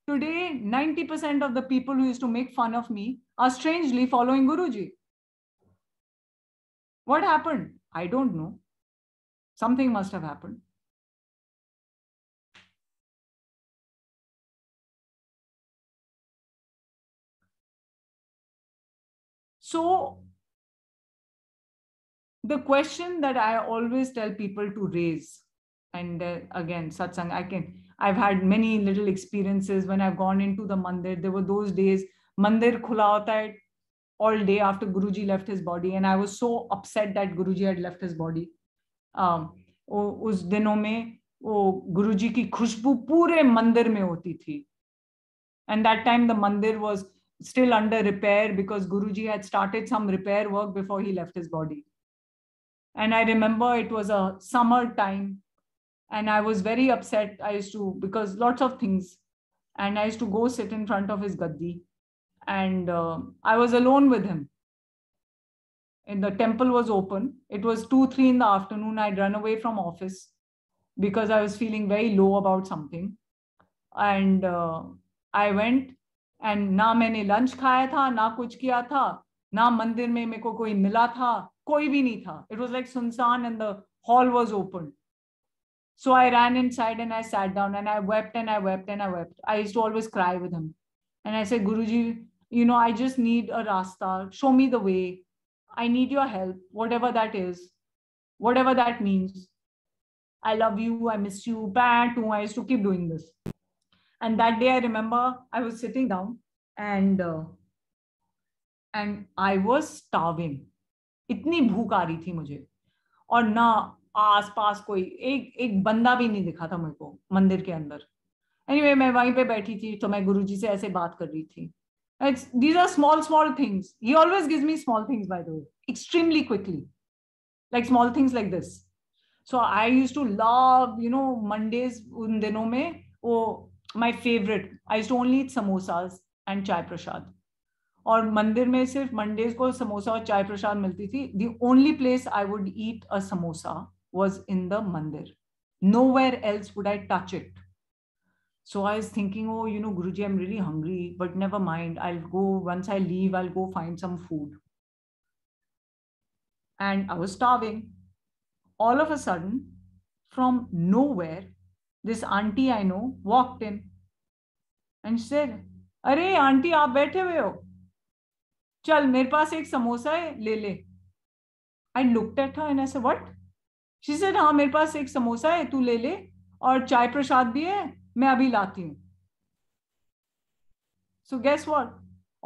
today ninety percent of the people who to make fun of me are strangely following ji what happen I don't know something must have happened so the question that I always tell people to raise, and uh, again, satsang, I can, I've had many little experiences when I've gone into the mandir. There were those days, mandir khula hota hai all day after Guruji left his body, and I was so upset that Guruji had left his body. Um, us dinon mein, वो Guruji ki khushboo pure mandir mein hoti thi, and that time the mandir was still under repair because Guruji had started some repair work before he left his body. And I remember it was a summer time and I was very upset. I used to, because lots of things. And I used to go sit in front of his gaddi. And uh, I was alone with him. And the temple was open. It was 2 3 in the afternoon. I'd run away from office because I was feeling very low about something. And uh, I went and na मैंने lunch खाया था ना कुछ किया था ना मंदिर में मेरे को कोई मिला कोई भी नहीं था इट वॉज लाइक सुनसान and the hall was open So I ran inside and I sat down and I wept and I wept and I wept. I used to always cry with him. And I said, Guruji, you know, I just need a rasta. Show me the way. I need your help, whatever that is, whatever that means. I love you. I miss you. Pat, I used to keep doing this. And that day, I remember I was sitting down and uh, and I was starving. इतनी भूख आ रही थी मुझे और ना आस पास कोई एक एक बंदा भी नहीं दिखा था मेरे को मंदिर के अंदर एनी anyway, मैं वहीं पे बैठी थी तो मैं गुरु जी से ऐसे बात कर रही थी it's these are small small things he always give me small things by the way extremely quickly like small things like this so I use to love you know Mondays उन दिनों में वो my favourite I use to only samosas and chai prasad और मंदिर में सिर्फ Mondays को समोसा और चाय प्रसाद मिलती थी the only place I would eat a samosa was in the mandir nowhere else would I touch it so I is thinking oh you know Guru ji I am really hungry but never mind I go once I leave I go find some food and I was starving all of a sudden from nowhere this aunty I know walk in and say अरे aunty आप बैठे हुए हो चल मेरे पास एक समोसा है ले ले I look at her and I what she said हाँ मेरे पास एक समोसा है तू ले ले और चाय प्रसाद भी है मैं अभी लाती हूँ so guess what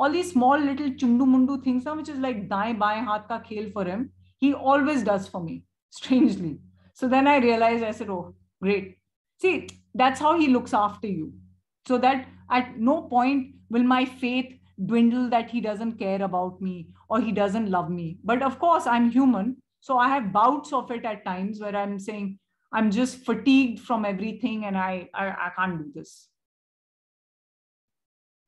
all the small little चुंडू मुंडू थिंग्स विच इज लाइक दाएं बाएं हाथ का खेल for him he always does for me strangely so then I realise i said oh great see that's how he looks after you so that at no point will my faith dwindle that he doesn't care about me or he doesn't love me. But of course, I'm human. So I have bouts of it at times where I'm saying, I'm just fatigued from everything and I, I, I can't do this.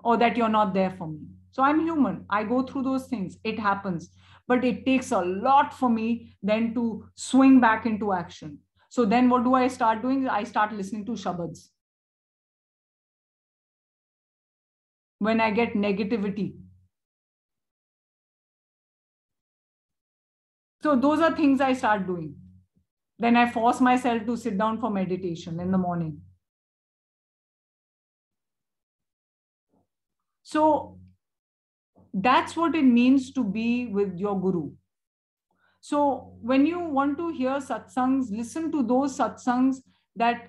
Or that you're not there for me. So I'm human. I go through those things. It happens. But it takes a lot for me then to swing back into action. So then what do I start doing? I start listening to Shabads. when I get negativity. So those are things I start doing. Then I force myself to sit down for meditation in the morning. So that's what it means to be with your guru. So when you want to hear satsangs, listen to those satsangs that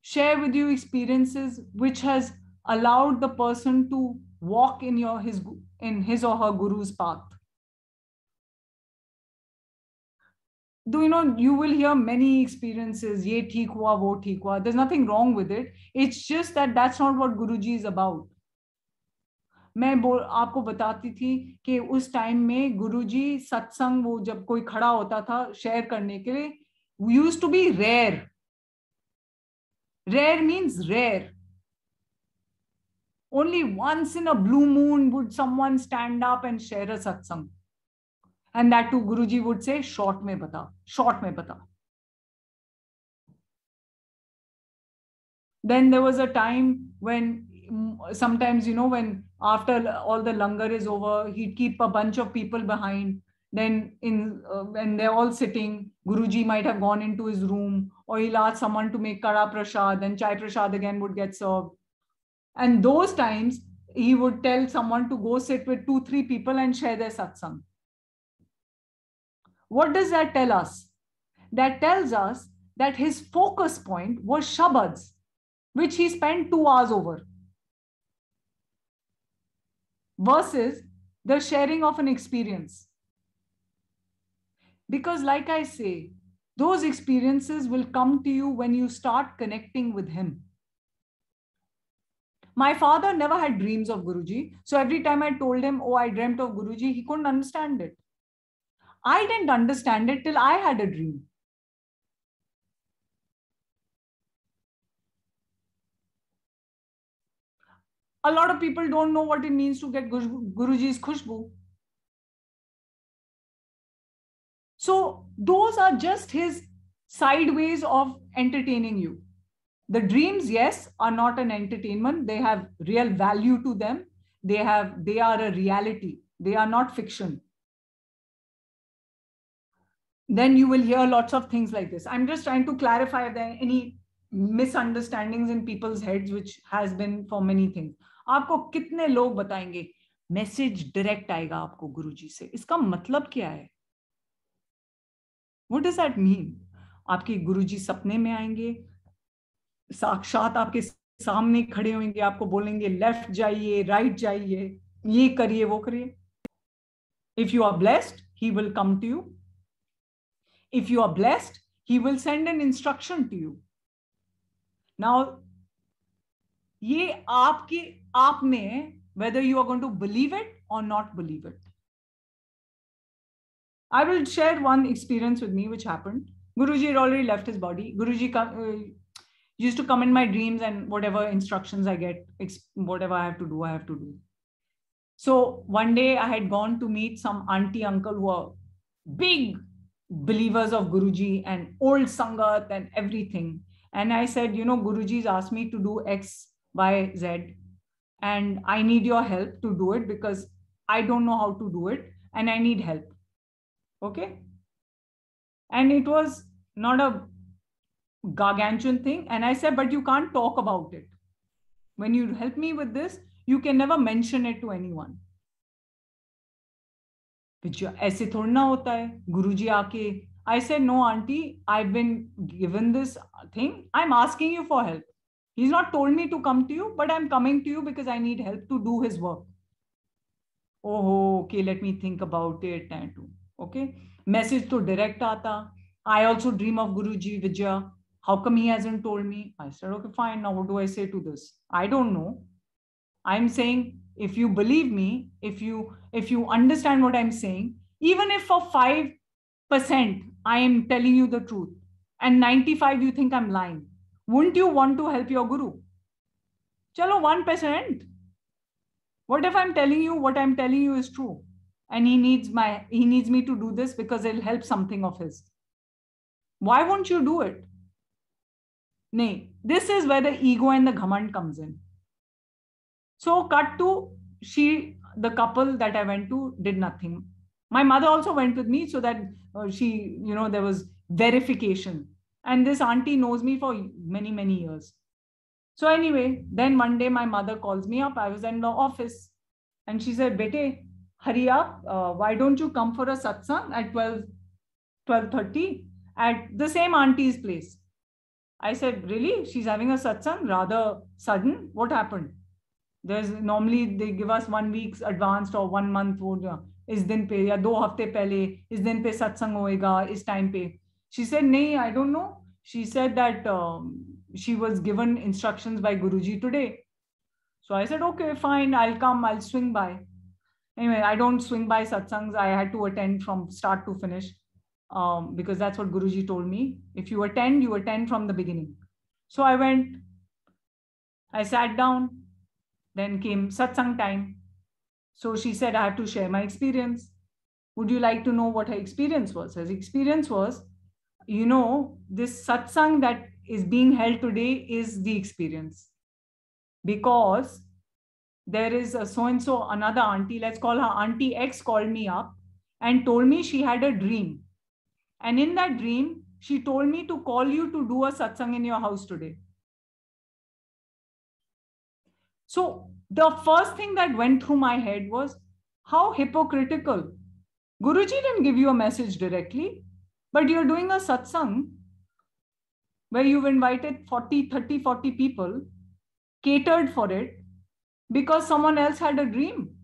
share with you experiences which has allowed the person to walk in your his in his or her guru's path do you know you will hear many experiences ye theek hua wo theek hua there's nothing wrong with it it's just that that's not what guruji is about मैं बोल आपको बताती थी कि उस time में गुरुजी सत्संग वो जब कोई खड़ा होता था शेयर करने के लिए use to be rare rare means rare Only once in a blue moon would someone stand up and share a satsang. And that too, Guruji would say, short me, bata, short me, bata. Then there was a time when mm, sometimes, you know, when after all the langar is over, he'd keep a bunch of people behind then in uh, when they're all sitting guruji might have gone into his room or he'll ask someone to make kara prasad and chai prasad again would get served and those times, he would tell someone to go sit with two, three people and share their satsang. What does that tell us? That tells us that his focus point was Shabads, which he spent two hours over, versus the sharing of an experience. Because, like I say, those experiences will come to you when you start connecting with him. My father never had dreams of Guruji. So every time I told him, Oh, I dreamt of Guruji, he couldn't understand it. I didn't understand it till I had a dream. A lot of people don't know what it means to get Guruji's khushbu. So those are just his sideways of entertaining you the dreams yes are not an entertainment they have real value to them they have they are a reality they are not fiction then you will hear lots of things like this i'm just trying to clarify if there are any misunderstandings in people's heads which has been for many things आपको कितने लोग बताएंगे message direct आएगा आपको गुरुजी से इसका मतलब क्या है व्हाट डज दैट मीन आपके गुरुजी सपने में आएंगे साक्षात आपके सामने खड़े होंगे आपको बोलेंगे लेफ्ट जाइए राइट जाइए ये करिए वो करिए if you are blessed he will come to you if you are blessed he will send an instruction to you now ये आपके आप में whether you are going to believe it और not believe it I will share one experience with me which happen Guru ji already left his body Guru ji का used to come in my dreams and whatever instructions i get whatever i have to do i have to do so one day i had gone to meet some auntie uncle who are big believers of guruji and old sangat and everything and i said you know guruji's asked me to do x y z and i need your help to do it because i don't know how to do it and i need help okay and it was not a gargantuan thing. And I said, but you can't talk about it. When you help me with this, you can never mention it to anyone. Which ऐसे थोड़ा ना होता है गुरुजी आके I said, no, auntie, I've been given this thing. I'm asking you for help. He's not told me to come to you, but I'm coming to you because I need help to do his work. Oh, okay, let me think about it. And okay, message to direct aata. I also dream of Guruji Vijaya. How come he hasn't told me? I said, okay, fine. Now, what do I say to this? I don't know. I'm saying, if you believe me, if you if you understand what I'm saying, even if for five percent I am telling you the truth, and 95 you think I'm lying, wouldn't you want to help your guru? Chalo, one percent. What if I'm telling you what I'm telling you is true? and he needs my he needs me to do this because it'll help something of his why won't you do it Nay, this is where the ego and the ghamand comes in. So cut to she, the couple that I went to did nothing. My mother also went with me so that uh, she, you know, there was verification. And this auntie knows me for many, many years. So anyway, then one day my mother calls me up. I was in the office and she said, Bete, hurry up. Uh, why don't you come for a satsang at 12, 12.30 at the same auntie's place? I said, really? She's having a satsang? Rather sudden? What happened? There's normally they give us one week's advanced or one month इस दिन पे या दो हफ्ते पहले इस दिन पे सत्संग होएगा इस टाइम पे शी सेड नहीं I don't know she said that she was given instructions by Guruji today. So I said, okay, fine, I'll come, I'll swing by. Anyway, I don't swing by satsangs. I had to attend from start to finish um, because that's what Guruji told me. If you attend, you attend from the beginning. So I went, I sat down, then came satsang time. So she said, I have to share my experience. Would you like to know what her experience was? Her experience was, you know, this satsang that is being held today is the experience. Because there is a so and so, another auntie, let's call her Auntie X, called me up and told me she had a dream and in that dream, she told me to call you to do a satsang in your house today. So the first thing that went through my head was how hypocritical. Guruji didn't give you a message directly, but you're doing a satsang where you've invited 40, 30, 40 people, catered for it because someone else had a dream.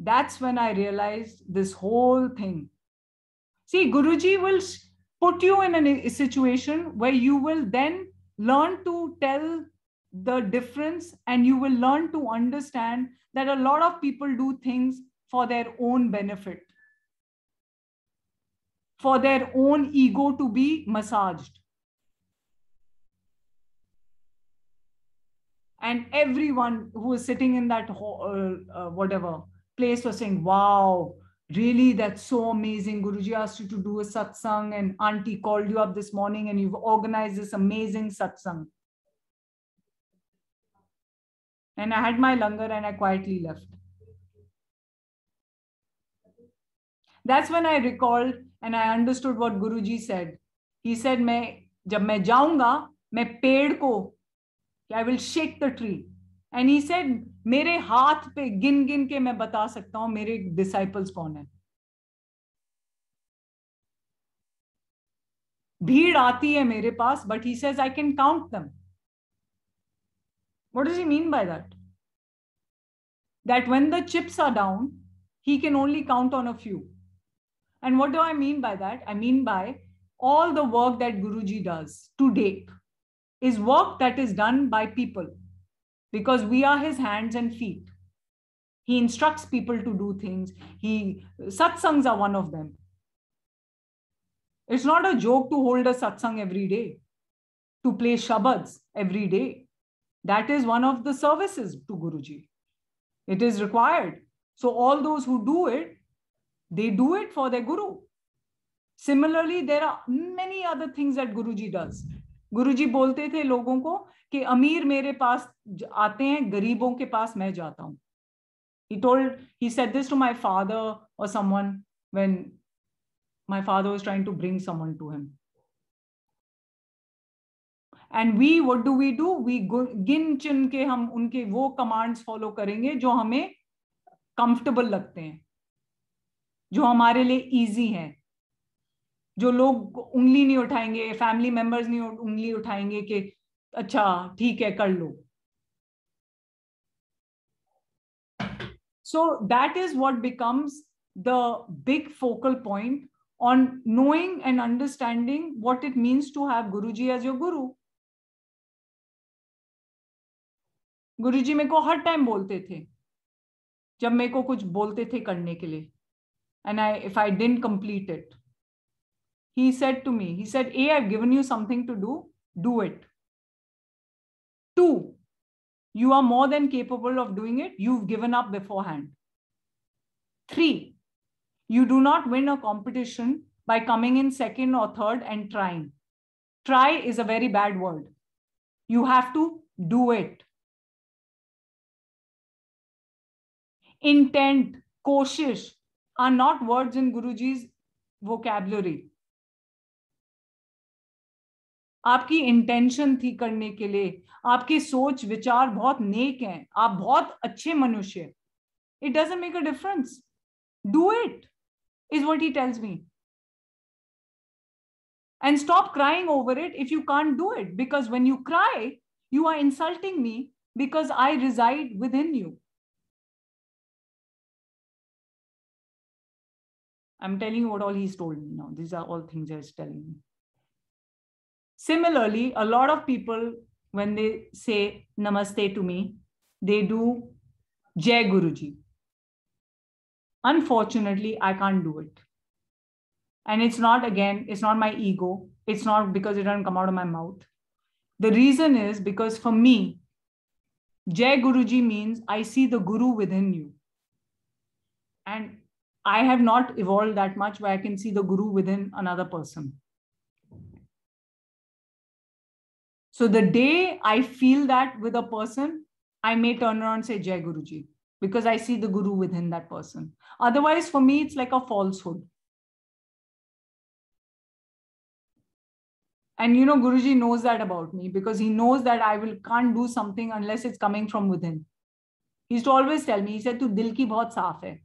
that's when I realized this whole thing. See, Guruji will put you in a situation where you will then learn to tell the difference and you will learn to understand that a lot of people do things for their own benefit, for their own ego to be massaged. And everyone who is sitting in that, uh, uh, whatever, place was saying, wow, really, that's so amazing. Guruji asked you to do a satsang and auntie called you up this morning and you've organized this amazing satsang. And I had my langar and I quietly left. That's when I recalled and I understood what Guruji said. He said, मैं जब मैं जाऊंगा मैं पेड़ को I will shake the and he said मेरे हाथ पे गिन गिन के मैं बता सकता हूं मेरे डिसाइपल्स कौन है भीड़ आती है मेरे पास but he says I can count them what is you mean by that that when the chips are down he can only count on a few and what do I mean by that I mean by all the work that Guru ji does to date is work that is done by people because we are his hands and feet. He instructs people to do things. He satsangs are one of them. It's not a joke to hold a satsang every day, to play shabads every day. That is one of the services to Guruji. It is required. So all those who do it, they do it for their guru. Similarly, there are many other things that Guruji does. Guruji बोलते थे लोगों को कि अमीर मेरे पास आते हैं गरीबों के पास मैं जाता हूँ he told he said this to my father or someone when my father was trying to bring someone to him and we what do we do we gin chin ke hum unke wo commands follow karenge jo hame comfortable lagte hain जो हमारे लिए easy हैं जो लोग उंगली नहीं उठाएंगे family members नहीं उंगली उठाएंगे कि अच्छा ठीक है कर लो so that is what becomes the big focal point on knowing and understanding what it means to have Guru ji as your गुरु गुरु जी मेरे को हर टाइम बोलते थे जब मेरे को कुछ बोलते थे करने के लिए and I if I didn't complete it he said to me, he said, A, I've given you something to do, do it. Two, you are more than capable of doing it, you've given up beforehand. Three, you do not win a competition by coming in second or third and trying. Try is a very bad word. You have to do it. Intent, koshish are not words in Guruji's vocabulary. आपकी intention थी करने के लिए आपके सोच विचार बहुत नेक हैं आप बहुत अच्छे मनुष्य it doesn't make a difference do it is what he tells me and stop crying over it if you can do it because when you cry you are insulting me because I resided with in you I am telling what all he told me now these are all things telling me Similarly, a lot of people, when they say namaste to me, they do Jai Guruji. Unfortunately, I can't do it. And it's not, again, it's not my ego. It's not because it doesn't come out of my mouth. The reason is because for me, Jai Guruji means I see the Guru within you. And I have not evolved that much where I can see the Guru within another person. So the day I feel that with a person, I may turn around and say Jai Guruji because I see the Guru within that person. Otherwise, for me, it's like a falsehood. And you know, Guruji knows that about me because he knows that I will can't do something unless it's coming from within. He used to always tell me, he said, Tu dil ki bahut saaf hai.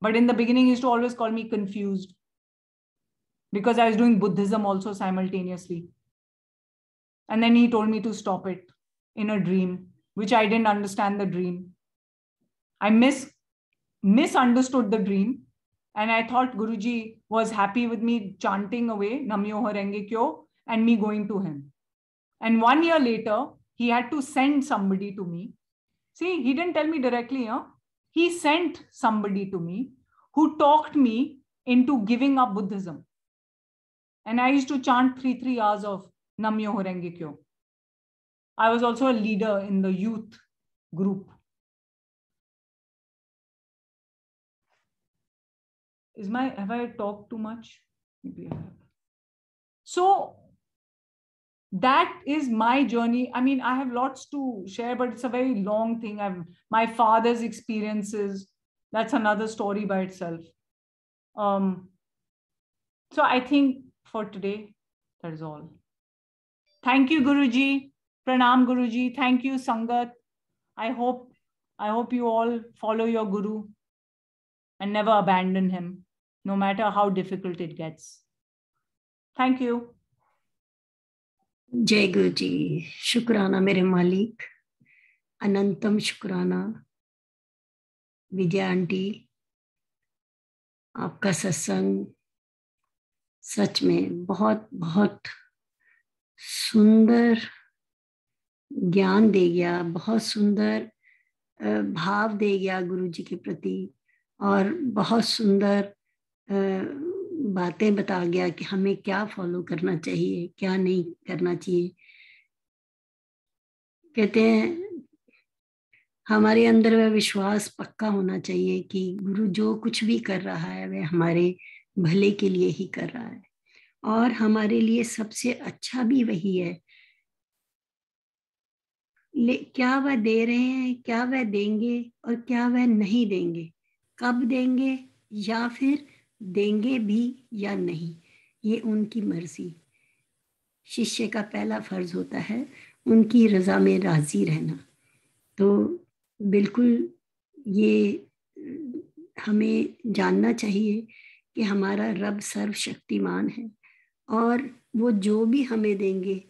But in the beginning, he used to always call me confused because I was doing Buddhism also simultaneously. And then he told me to stop it in a dream, which I didn't understand the dream. I mis- misunderstood the dream. And I thought Guruji was happy with me chanting away Namyo Harenge Kyo and me going to him. And one year later, he had to send somebody to me. See, he didn't tell me directly, huh? He sent somebody to me who talked me into giving up Buddhism. And I used to chant three, three hours of Namyo Horengi Kyo. I was also a leader in the youth group. Is my have I talked too much? Maybe I have. So that is my journey. I mean, I have lots to share, but it's a very long thing. I've my father's experiences. That's another story by itself. Um, so I think for today. That is all. Thank you, Guruji. Pranam, Guruji. Thank you, Sangat. I hope, I hope you all follow your Guru and never abandon him, no matter how difficult it gets. Thank you. Jai Guruji. Shukrana, mere Malik. Anantam Shukrana. Vijay, aunty. आपका सत्संग सच में बहुत बहुत सुंदर ज्ञान दे गया बहुत सुंदर भाव दे गया गुरु जी के प्रति और बहुत सुंदर बातें बता गया कि हमें क्या फॉलो करना चाहिए क्या नहीं करना चाहिए कहते हैं हमारे अंदर वह विश्वास पक्का होना चाहिए कि गुरु जो कुछ भी कर रहा है वह हमारे भले के लिए ही कर रहा है और हमारे लिए सबसे अच्छा भी वही है ले क्या वह दे रहे हैं क्या वह देंगे और क्या वह नहीं देंगे कब देंगे या फिर देंगे भी या नहीं ये उनकी मर्जी शिष्य का पहला फर्ज होता है उनकी रजा में राजी रहना तो बिल्कुल ये हमें जानना चाहिए कि हमारा रब सर्वशक्तिमान है और वो जो भी हमें देंगे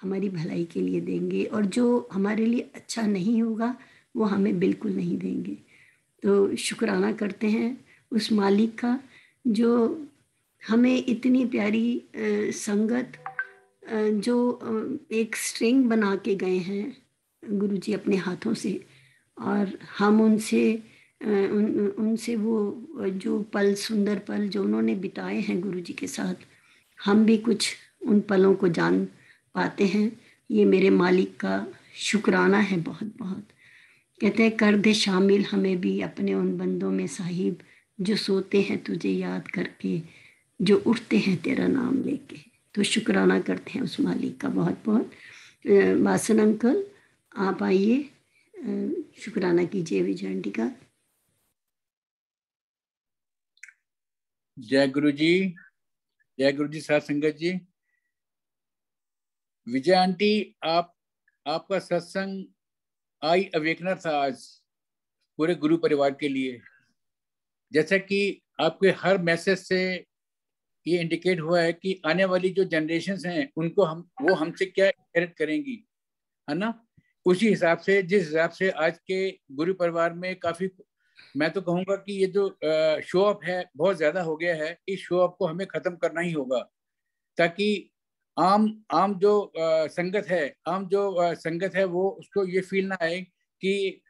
हमारी भलाई के लिए देंगे और जो हमारे लिए अच्छा नहीं होगा वो हमें बिल्कुल नहीं देंगे तो शुक्राना करते हैं उस मालिक का जो हमें इतनी प्यारी संगत जो एक स्ट्रिंग बना के गए हैं गुरु जी अपने हाथों से और हम उनसे उन उनसे वो जो पल सुंदर पल जो उन्होंने बिताए हैं गुरु जी के साथ हम भी कुछ उन पलों को जान पाते हैं ये मेरे मालिक का शुक्राना है बहुत बहुत कहते हैं कर दे शामिल हमें भी अपने उन बंदों में साहिब जो सोते हैं तुझे याद करके जो उठते हैं तेरा नाम लेके तो शुक्राना करते हैं उस मालिक का बहुत बहुत वासन अंकल आप आइए शुक्राना कीजिए विजय का जय गुरु जी जय गुरु जी सर संगत जी विजय आंटी आप आपका सत्संग आई अवेकनर था आज पूरे गुरु परिवार के लिए जैसा कि आपके हर मैसेज से ये इंडिकेट हुआ है कि आने वाली जो जनरेशन हैं उनको हम वो हमसे क्या इनहेरिट करेंगी है ना उसी हिसाब से जिस हिसाब से आज के गुरु परिवार में काफी मैं तो कहूंगा कि ये जो शो अप है बहुत ज़्यादा हो गया है इस शो ऑफ को हमें ख़त्म करना ही होगा ताकि आम आम जो आ, संगत है आम जो आ, संगत है वो उसको ये फील ना आए कि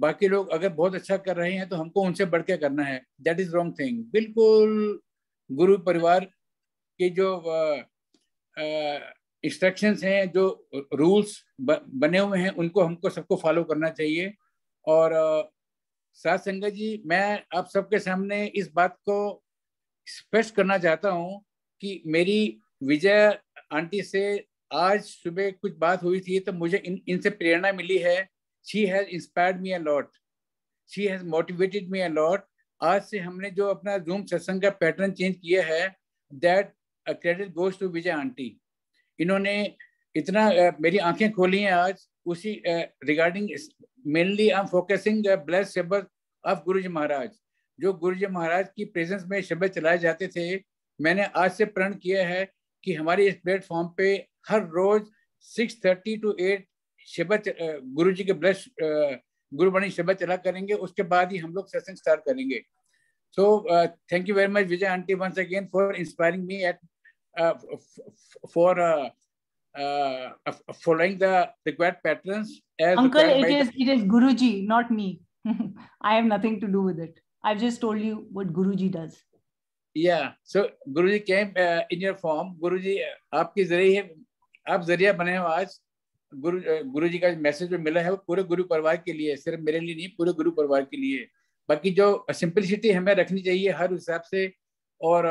बाकी लोग अगर बहुत अच्छा कर रहे हैं तो हमको उनसे बढ़ के करना है दैट इज़ रॉन्ग थिंग बिल्कुल गुरु परिवार के जो इंस्ट्रक्शंस हैं जो रूल्स बने हुए हैं उनको हमको सबको फॉलो करना चाहिए और आ, साथ संगत जी मैं आप सबके सामने इस बात को स्पष्ट करना चाहता हूँ कि मेरी विजय आंटी से आज सुबह कुछ बात हुई थी तो मुझे इन इनसे प्रेरणा मिली है she has inspired me a lot she has motivated me a lot आज से हमने जो अपना जूम सत्संग का पैटर्न चेंज किया है that credit goes to Vijay aunty इन्होंने इतना uh, मेरी आंखें खोली हैं आज उसी regarding mainly I am focusing bless shabad of Guru ji महाराज जो गुरु जी महाराज की प्रेजेंस में शब्द चलाए जाते थे मैंने आज से प्रण किया है कि हमारे इस प्लेटफॉर्म पे हर रोज सिक्स थर्टी टू एट शब्द गुरु जी के ब्लेस गुरुवाणी शब्द चला करेंगे उसके बाद ही हम लोग सेशन स्टार्ट करेंगे so thank you very much Vijay aunty once again for inspiring me at for uh, following the the great patterns. as Uncle, it is the... it is Guruji, not me. I have nothing to do with it. I've just told you what Guruji does. Yeah, so Guruji came uh, in your form. Guruji, आपके जरिए आप जरिया बने हो आज गुरु गुरु guruji ka message jo mila hai wo pure guru parivar ke liye sirf mere liye nahi pure guru parivar ke liye बाकी जो सिंपलिसिटी हमें रखनी चाहिए हर हिसाब से और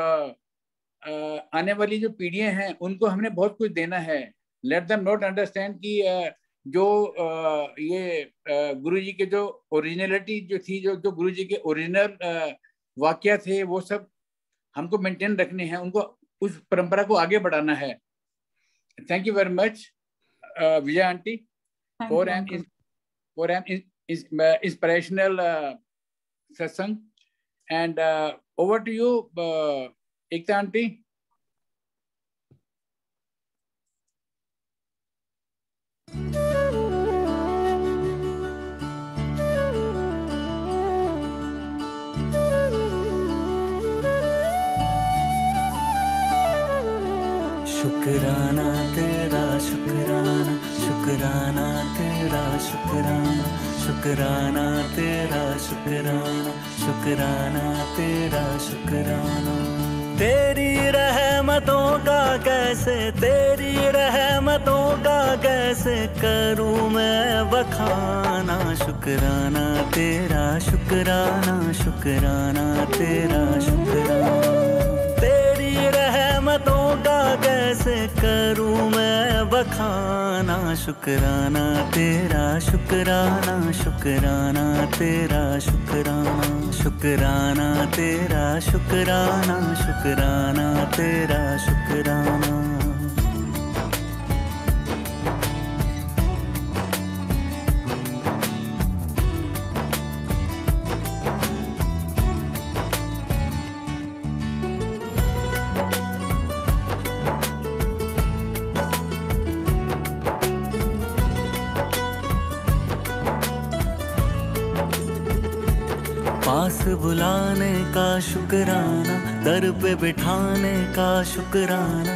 आने वाली जो पीढ़ियां हैं उनको हमने बहुत कुछ देना है लेट देम नॉट अंडरस्टैंड कि जो ये गुरु जी के जो ओरिजिनलिटी जो थी जो जो गुरु जी के ओरिजिनल वाक्य थे वो सब हमको मेंटेन रखने हैं उनको उस परंपरा को आगे बढ़ाना है thank you very much Vijay aunty for an for an inspirational satsang and over to you Ekta aunty शुक्राना तेरा शुक्राना शुक्राना तेरा शुक्राना शुक्राना तेरा शुक्राना तेरी रहमतों का कैसे तेरी रहमतों का कैसे करूँ मैं बखाना शुक्राना तेरा शुक्राना शुक्राना तेरा शुक्राना तेरी रह कैसे करूँ मैं बखाना शुक्राना तेरा शुक्राना शुक्राना तेरा शुक्राना शुक्राना तेरा शुक्राना शुक्राना तेरा शुक्राना जाने का शुक्राना दर पे बिठाने का शुक्राना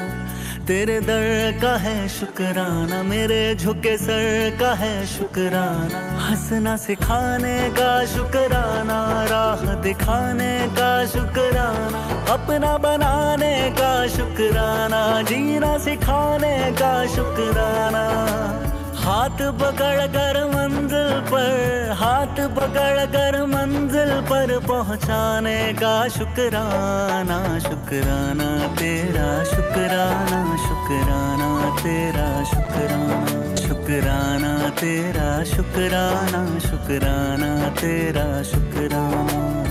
तेरे दर का है शुक्राना मेरे झुके सर का है शुक्राना हंसना सिखाने का शुक्राना राह दिखाने का शुक्राना अपना बनाने का शुक्राना जीना सिखाने का शुक्राना हाथ पकड़ कर मंजिल पर हाथ पकड़ कर मंजिल पर पहुंचाने का शुक्राना शुक्राना तेरा शुक्राना शुक्राना तेरा शुक्राना शुक्राना तेरा शुक्राना शुक्राना तेरा शुक्राना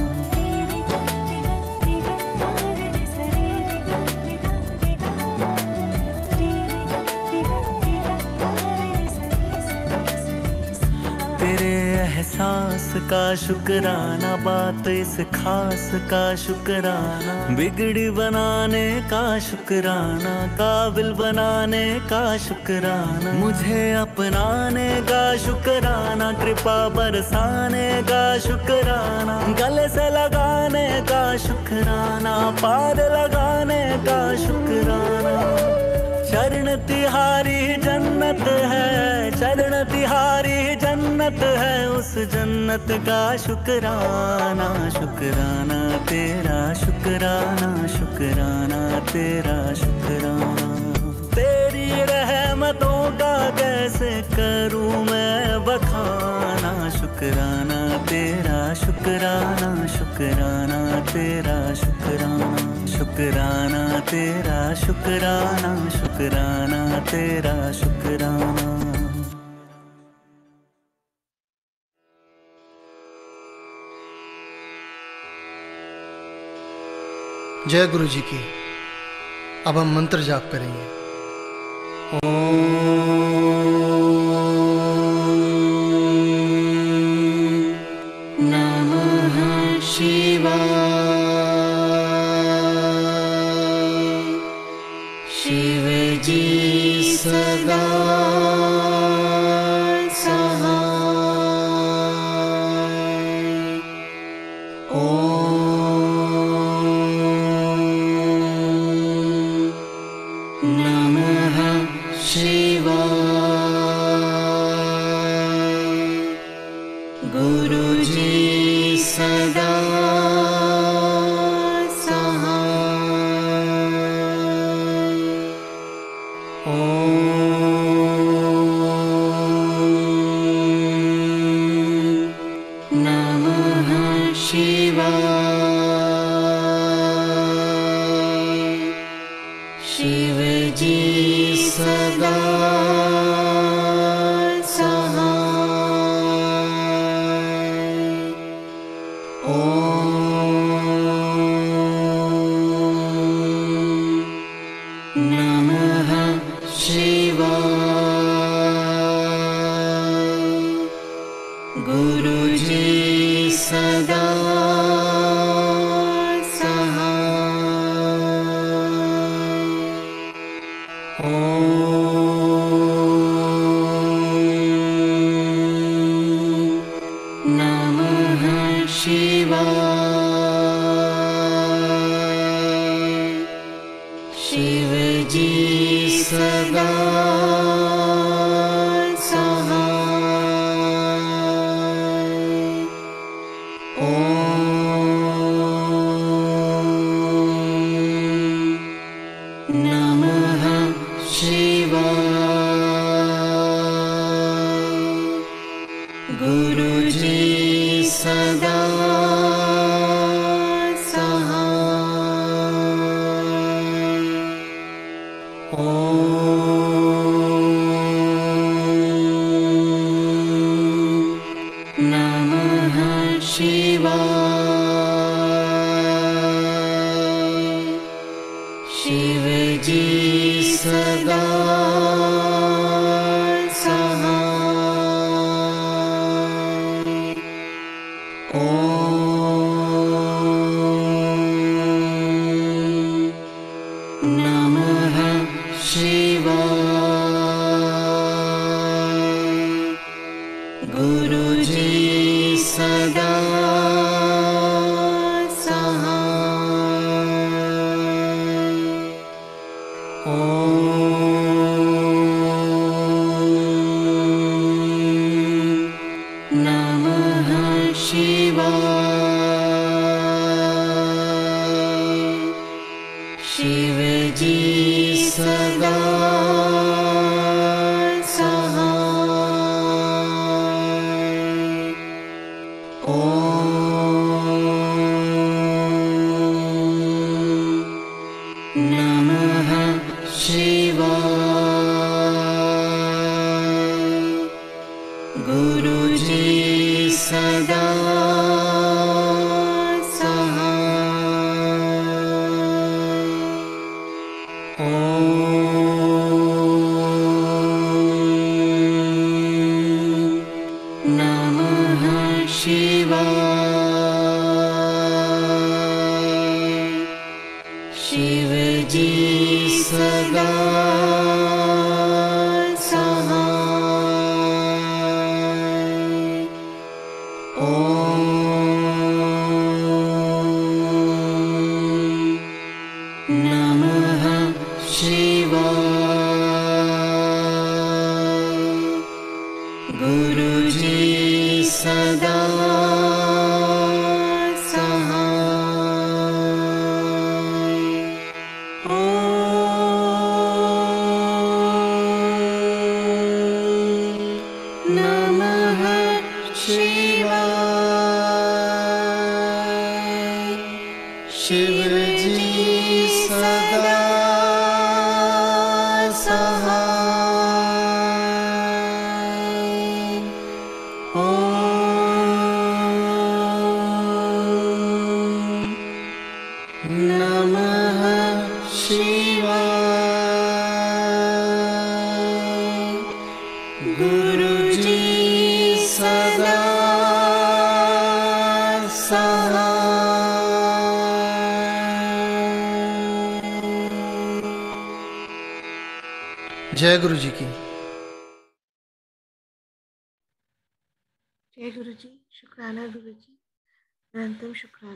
तेरे एहसास का शुक्राना बात इस खास का शुक्राना बिगड़ी बनाने का शुक्राना काबिल बनाने का शुक्राना मुझे अपनाने का शुक्राना कृपा बरसाने का शुक्राना गले से लगाने का शुक्राना पार लगाने का शुक्राना चरण तिहारी जन्नत है चरण तिहारी जन्नत है उस जन्नत का शुक्राना शुक्राना तेरा शुक्राना शुक्राना तेरा शुक्राना तेरी रहमतों का कैसे करूं मैं बखाना शुक्राना तेरा शुक्राना शुक्राना तेरा शुक्राना शुक्राना तेरा शुक्राना शुक्राना तेरा शुक्राना जय गुरु जी की अब हम मंत्र जाप करेंगे ओम शश्शीव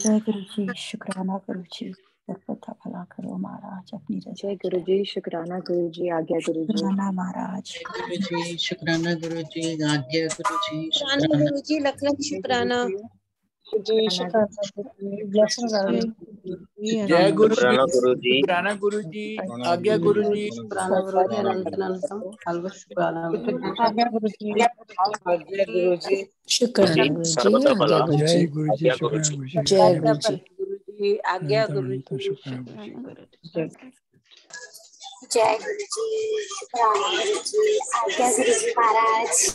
जय गुरु जी शुक्राना गुरु जी सर्वथा भला करो महाराज अपनी जय गुरु जी शुक्राना गुरु जी आज्ञा गुरु जी शुक्राना महाराज गुरु जी शुक्राना गुरु जी आज्ञा गुरु जी शुक्राना गुरु जी शुक्राना जय गुरु गुरु जी आज्ञा गुरु जी गुरु जी अनंत शुक्राना गुरु जी जय गुरु जी शुक्र गुरु जय गुरु जी आज्ञा गुरु जय गुरु जी शुक्रान गुरु जी आज्ञा गुरु जी महाराज